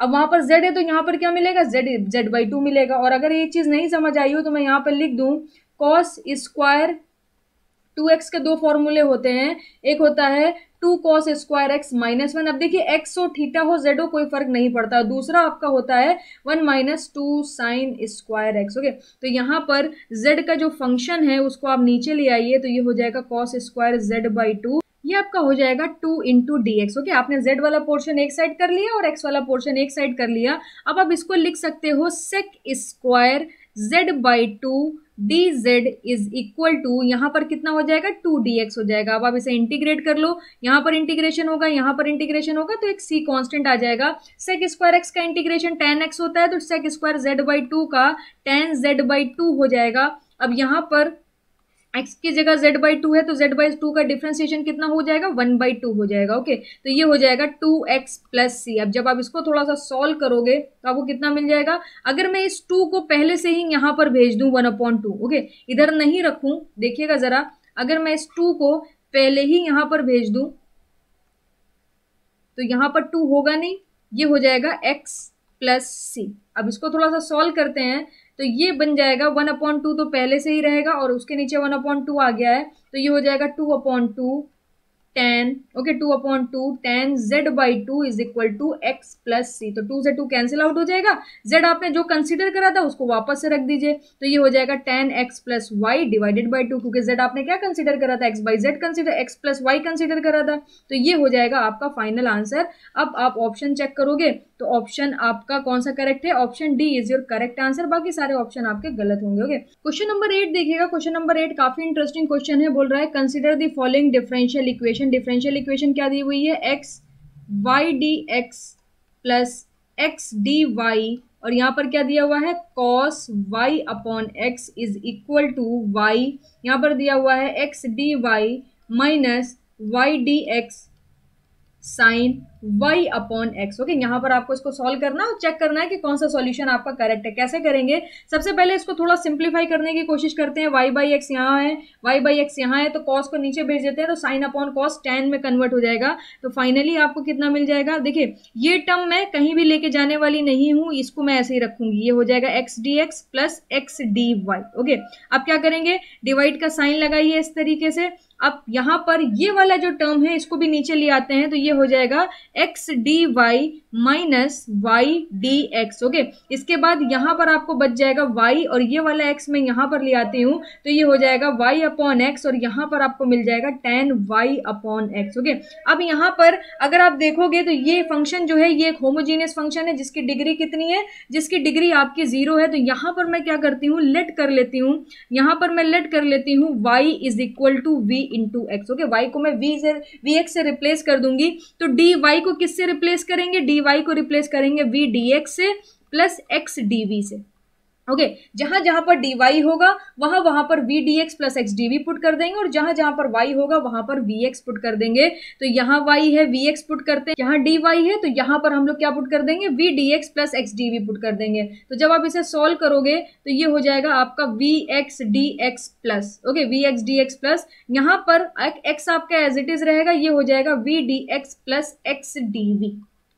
अब वहां पर जेड है तो यहां पर क्या मिलेगा जेड जेड बाई टू मिलेगा और अगर ये चीज नहीं समझ आई हो तो मैं यहां पर लिख दू कॉस स्क्वायर टू एक्स के दो फॉर्मूले होते हैं एक होता है two cos square x minus one अब देखिए एक्स हो थीटा हो जेड हो कोई फर्क नहीं पड़ता दूसरा आपका होता है one minus two sine square x okay तो यहाँ पर जेड का जो फंक्शन है उसको आप नीचे ले आइए तो ये हो जाएगा cos square z by two ये आपका हो जाएगा two into d x okay आपने जेड वाला पोर्शन एक साइड कर लिया और एक्स वाला पोर्शन एक साइड कर लिया अब आप इसको लिख सकते हो sec square z by two d z is equal to यहां पर कितना हो जाएगा टू डी एक्स हो जाएगा अब आप इसे इंटीग्रेट कर लो यहां पर इंटीग्रेशन होगा यहां पर इंटीग्रेशन होगा तो एक सी कॉन्स्टेंट आ जाएगा सेक स्क्वायर एक्स का इंटीग्रेशन टेन एक्स होता है तो sec square z by two का टेन जेड बाई टू हो जाएगा अब यहां पर एक्स की जगह जेड बाई टू है तो जेड बाई टू का डिफ्रेंसिएशन कितना हो जाएगा वन बाई टू हो जाएगा ओके okay? तो ये हो जाएगा टू एक्स प्लस सी अब जब आप इसको थोड़ा सा सॉल्व करोगे तो आपको कितना मिल जाएगा अगर मैं इस टू को पहले से ही यहाँ पर भेज दू वन अपॉइंट टू ओके इधर नहीं रखू देखिएगा ज़रा अगर मैं इस टू को पहले ही यहां पर भेज दू तो यहां पर टू होगा नहीं ये हो जाएगा एक्स प्लस सी अब इसको थोड़ा सा सॉल्व करते हैं तो ये बन जाएगा वन अपॉन टू तो पहले से ही रहेगा और उसके नीचे वन अपॉन टू आ गया है तो ये हो जाएगा two upon two tan okay two upon two tan z by two is equal to x plus c तो टू से टू कैंसिल आउट हो जाएगा जेड आपने जो कंसिडर करा था उसको वापस से रख दीजिए तो ये हो जाएगा ten x plus y divided by two क्योंकि जेड आपने क्या कंसिडर करा था x by z consider x plus y consider करा था तो ये हो जाएगा आपका फाइनल आंसर अब आप ऑप्शन चेक करोगे तो ऑप्शन आपका कौन सा करेक्ट है option D is your correct answer बाकी सारे ऑप्शन आपके गलत होंगे ओके क्वेश्चन नंबर एट देखिएगा क्वेश्चन नंबर एट काफी इंटरेस्टिंग क्वेश्चन है बोल रहा है consider the following differential equation differential equation क्या दी हुई है x y d x plus x D y और यहाँ पर क्या दिया हुआ है cos y upon x is equal to y यहाँ पर दिया हुआ है x D y minus y d x sine y upon x okay यहां पर आपको इसको सॉल्व करना और चेक करना है कि कौन सा सॉल्यूशन आपका करेक्ट है कैसे करेंगे सबसे पहले इसको थोड़ा सिंप्लीफाई करने की कोशिश करते हैं वाई बाई एक्स यहाँ है वाई बाई एक्स यहाँ है तो कॉस को नीचे भेज देते हैं तो साइन अपॉन कॉस टेन में कन्वर्ट हो जाएगा तो फाइनली आपको कितना मिल जाएगा देखिए ये टर्म मैं कहीं भी लेके जाने वाली नहीं हूं इसको मैं ऐसे ही रखूंगी ये हो जाएगा x D x plus x D y okay अब क्या करेंगे डिवाइड का साइन लगाइए इस तरीके से अब यहां पर ये वाला जो टर्म है इसको भी नीचे ले आते हैं तो ये हो जाएगा x D y minus y d x okay इसके बाद यहां पर आपको बच जाएगा वाई और ये वाला एक्स मैं यहां पर ले आती हूँ तो ये हो जाएगा वाई अपॉन एक्स और यहां पर आपको मिल जाएगा tan y upon x okay अब यहां पर अगर आप देखोगे तो ये फंक्शन जो है ये एक होमोजीनियस फंक्शन है जिसकी डिग्री कितनी है जिसकी डिग्री आपकी जीरो है तो यहां पर मैं क्या करती हूँ लेट कर लेती हूँ यहां पर मैं लेट कर लेती हूँ y is equal to v into x okay y को मैं वी से वी एक्स से रिप्लेस कर दूंगी तो डी वाई को किससे रिप्लेस करेंगे डी वाई को रिप्लेस करेंगे वी डी एक्स से प्लस एक्स डी वी से ओके okay, जहां जहां पर dy होगा वहां वहां पर v d x plus x d v put कर देंगे और जहां जहां पर वाई होगा वहां पर वी एक्स पुट कर देंगे तो यहां वाई है वी एक्स पुट करते हैं यहां dy है तो यहां पर हम लोग क्या पुट कर देंगे v d x plus x d put कर देंगे तो जब आप इसे सॉल्व करोगे तो ये हो जाएगा आपका v x D x plus okay v x D x plus यहाँ पर x आपका एज इट इज रहेगा ये हो जाएगा v d x plus x d v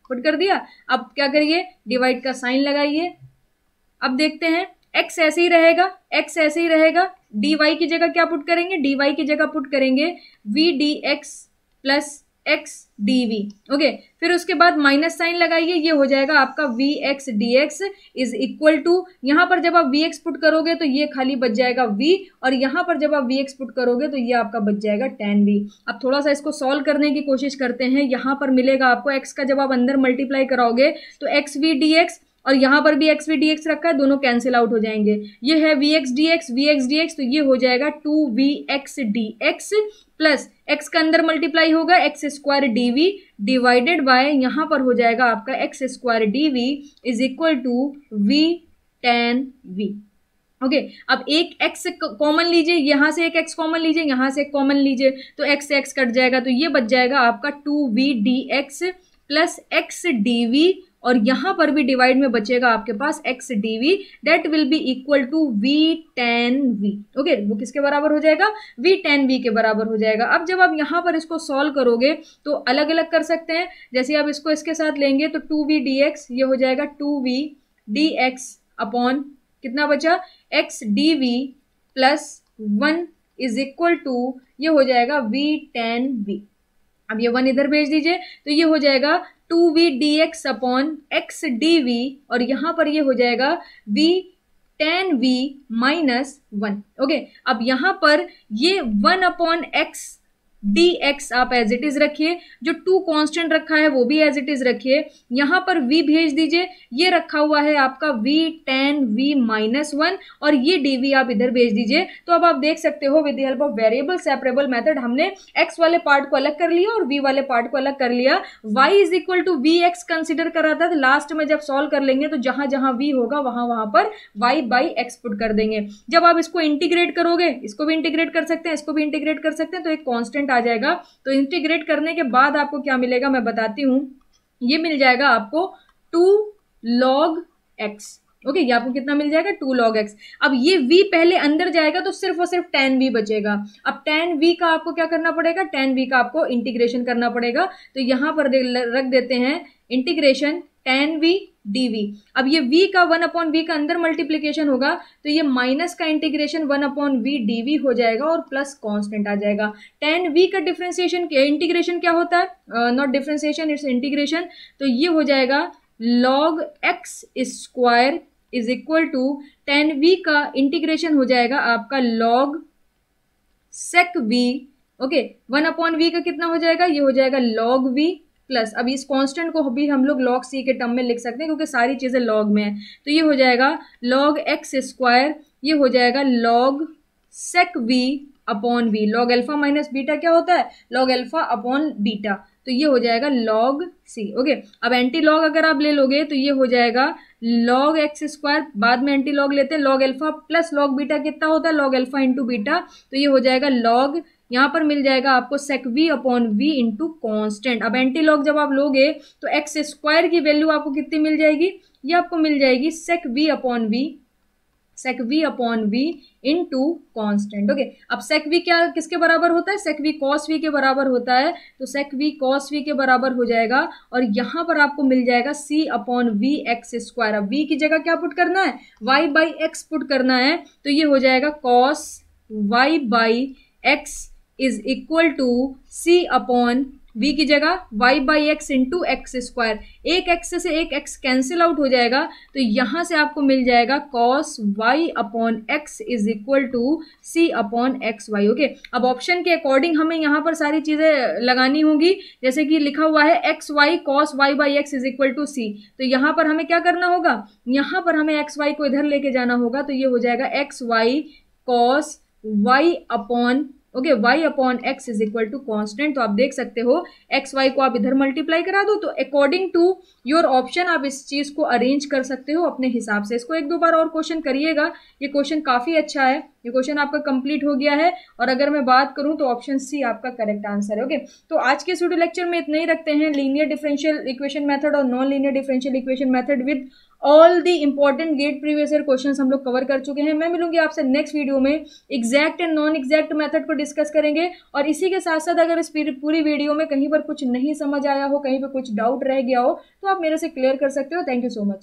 put कर दिया अब क्या करिए डिवाइड का साइन लगाइए अब देखते हैं एक्स ऐसे ही रहेगा एक्स ऐसे ही रहेगा dy की जगह क्या पुट करेंगे डी वाई की जगह पुट करेंगे v d x plus x d v okay फिर उसके बाद माइनस साइन लगाइए ये हो जाएगा आपका v x D x is equal to यहाँ पर जब आप वी एक्स पुट करोगे तो ये खाली बच जाएगा वी और यहाँ पर जब आप वी एक्स पुट करोगे तो ये आपका बच जाएगा टेन वी अब थोड़ा सा इसको सॉल्व करने की कोशिश करते हैं यहाँ पर मिलेगा आपको एक्स का जब आप अंदर मल्टीप्लाई कराओगे तो एक्स वी डी एक्स और यहाँ पर भी एक्स वी डी रखा है दोनों कैंसिल आउट हो जाएंगे ये है v x D x v x D x तो ये हो जाएगा two v x D x plus x का अंदर मल्टीप्लाई होगा x square d v divided by यहाँ पर हो जाएगा आपका x square d v is equal to v tan v okay okay, अब एक एक्स कॉमन लीजिए यहां से एक एक्स कॉमन लीजिए यहां से एक कॉमन लीजिए तो एक्स एक्स कट जाएगा तो ये बच जाएगा आपका two v d x plus x d v और यहां पर भी डिवाइड में बचेगा आपके पास x d v that will be equal to v tan v okay वो किसके बराबर हो जाएगा वी टेन वी के बराबर हो जाएगा अब जब आप यहां पर इसको सॉल्व करोगे तो अलग अलग कर सकते हैं जैसे आप इसको इसके साथ लेंगे तो टू वी डी एक्स ये हो जाएगा two v d x upon कितना बचा x d v plus one is equal to ये हो जाएगा वी टेन वी अब ये वन इधर भेज दीजिए तो ये हो जाएगा two v d x upon x d v और यहां पर ये हो जाएगा v tan v minus one okay अब यहां पर ये one upon x D x आप एज इट इज रखिए जो टू कांस्टेंट रखा है वो भी एज इट इज रखिए यहां पर वी भेज दीजिए ये रखा हुआ है आपका v tan v minus one और ये डी आप इधर भेज दीजिए तो अब आप देख सकते हो with help of variable separable method हमने एक्स वाले पार्ट को अलग कर लिया और वी वाले पार्ट को अलग कर लिया y is equal to v x consider करा था तो लास्ट में जब सॉल्व कर लेंगे तो जहां जहां वी होगा वहां वहां पर वाई बाई एक्स पुट कर देंगे जब आप इसको इंटीग्रेट करोगे इसको भी इंटीग्रेट कर सकते हैं इसको भी इंटीग्रेट कर सकते हैं तो एक कॉन्स्टेंट आ जाएगा तो इंटीग्रेट करने के बाद आपको क्या मिलेगा मैं बताती हूँ ये मिल जाएगा आपको two log x okay okay, ये आपको कितना मिल जाएगा टू लॉग एक्स अब ये v पहले अंदर जाएगा तो सिर्फ और सिर्फ टेन v बचेगा अब टेन v का आपको क्या करना पड़ेगा टेन v का आपको इंटीग्रेशन करना पड़ेगा तो यहां पर रख देते हैं integration tan v d v अब ये v का वन अपॉन वी का अंदर मल्टीप्लीकेशन होगा तो ये माइनस का integration one upon v d v हो जाएगा और प्लस कॉन्स्टेंट आ जाएगा टेन वी का डिफ्रेंसिएशन इंटीग्रेशन क्या होता है नॉट डिफ्रेंसिएशन इट्स इंटीग्रेशन तो ये हो जाएगा log x square is equal to tan v का इंटीग्रेशन हो जाएगा आपका log sec v okay one upon v का कितना हो जाएगा ये हो जाएगा लॉग वी प्लस अब इस कांस्टेंट को भी हम लोग लॉग सी के टर्म में लिख सकते हैं क्योंकि सारी चीज़ें लॉग में हैं तो ये हो जाएगा लॉग एक्स स्क्वायर ये हो जाएगा log sec v upon v log alpha minus beta क्या होता है लॉग अल्फा अपॉन बीटा तो ये हो जाएगा लॉग सी ओके अब एंटी लॉग अगर आप ले लोगे तो ये हो जाएगा लॉग एक्स स्क्वायर बाद में एंटी लॉग लेते हैं log alpha plus log beta कितना होता है लॉग अल्फा इंटू बीटा तो ये हो जाएगा लॉग यहां पर मिल जाएगा आपको sec v upon v into constant अब एंटी लॉग जब आप लोगे तो एक्स स्क्वायर की वैल्यू आपको कितनी मिल जाएगी ये आपको मिल जाएगी sec v upon v sec v upon v into constant okay अब सेक वी क्या किसके बराबर होता है सेक वी कॉस वी के बराबर होता है तो सेक वी कॉस वी के बराबर हो जाएगा और यहां पर आपको मिल जाएगा c upon v x square अब वी की जगह क्या पुट करना है वाई बाई एक्स पुट करना है तो ये हो जाएगा cos y by x is equal to c upon v की जगह y by x into x square एक एक्स से एक एक्स कैंसिल आउट हो जाएगा तो यहां से आपको मिल जाएगा cos y upon x is equal to c upon x y okay अब ऑप्शन के अकॉर्डिंग हमें यहाँ पर सारी चीज़ें लगानी होगी जैसे कि लिखा हुआ है x y cos y by x is equal to c तो यहां पर हमें क्या करना होगा यहाँ पर हमें एक्स वाई को इधर लेके जाना होगा तो ये हो जाएगा x y cos y upon okay y upon x is equal to constant तो आप देख सकते हो एक्स वाई को आप इधर मल्टीप्लाई करा दो तो अकॉर्डिंग टू योर ऑप्शन आप इस चीज को अरेंज कर सकते हो अपने हिसाब से इसको एक दो बार और क्वेश्चन करिएगा ये क्वेश्चन काफी अच्छा है ये क्वेश्चन आपका कंप्लीट हो गया है और अगर मैं बात करूं तो ऑप्शन सी आपका करेक्ट आंसर है ओके तो आज के स्टूडियो लेक्चर में इतना ही रखते हैं लीनियर डिफरेंशियल इक्वेशन मेथड और non linear differential equation method with all the important GATE previous year question हम लोग कवर कर चुके हैं मैं मिलूंगी आपसे नेक्स्ट वीडियो में exact and non exact method को डिस्कस करेंगे और इसी के साथ साथ अगर इस पूरी वीडियो में कहीं पर कुछ नहीं समझ आया हो कहीं पर कुछ डाउट रह गया हो तो आप मेरे से क्लियर कर सकते हो थैंक यू सो मच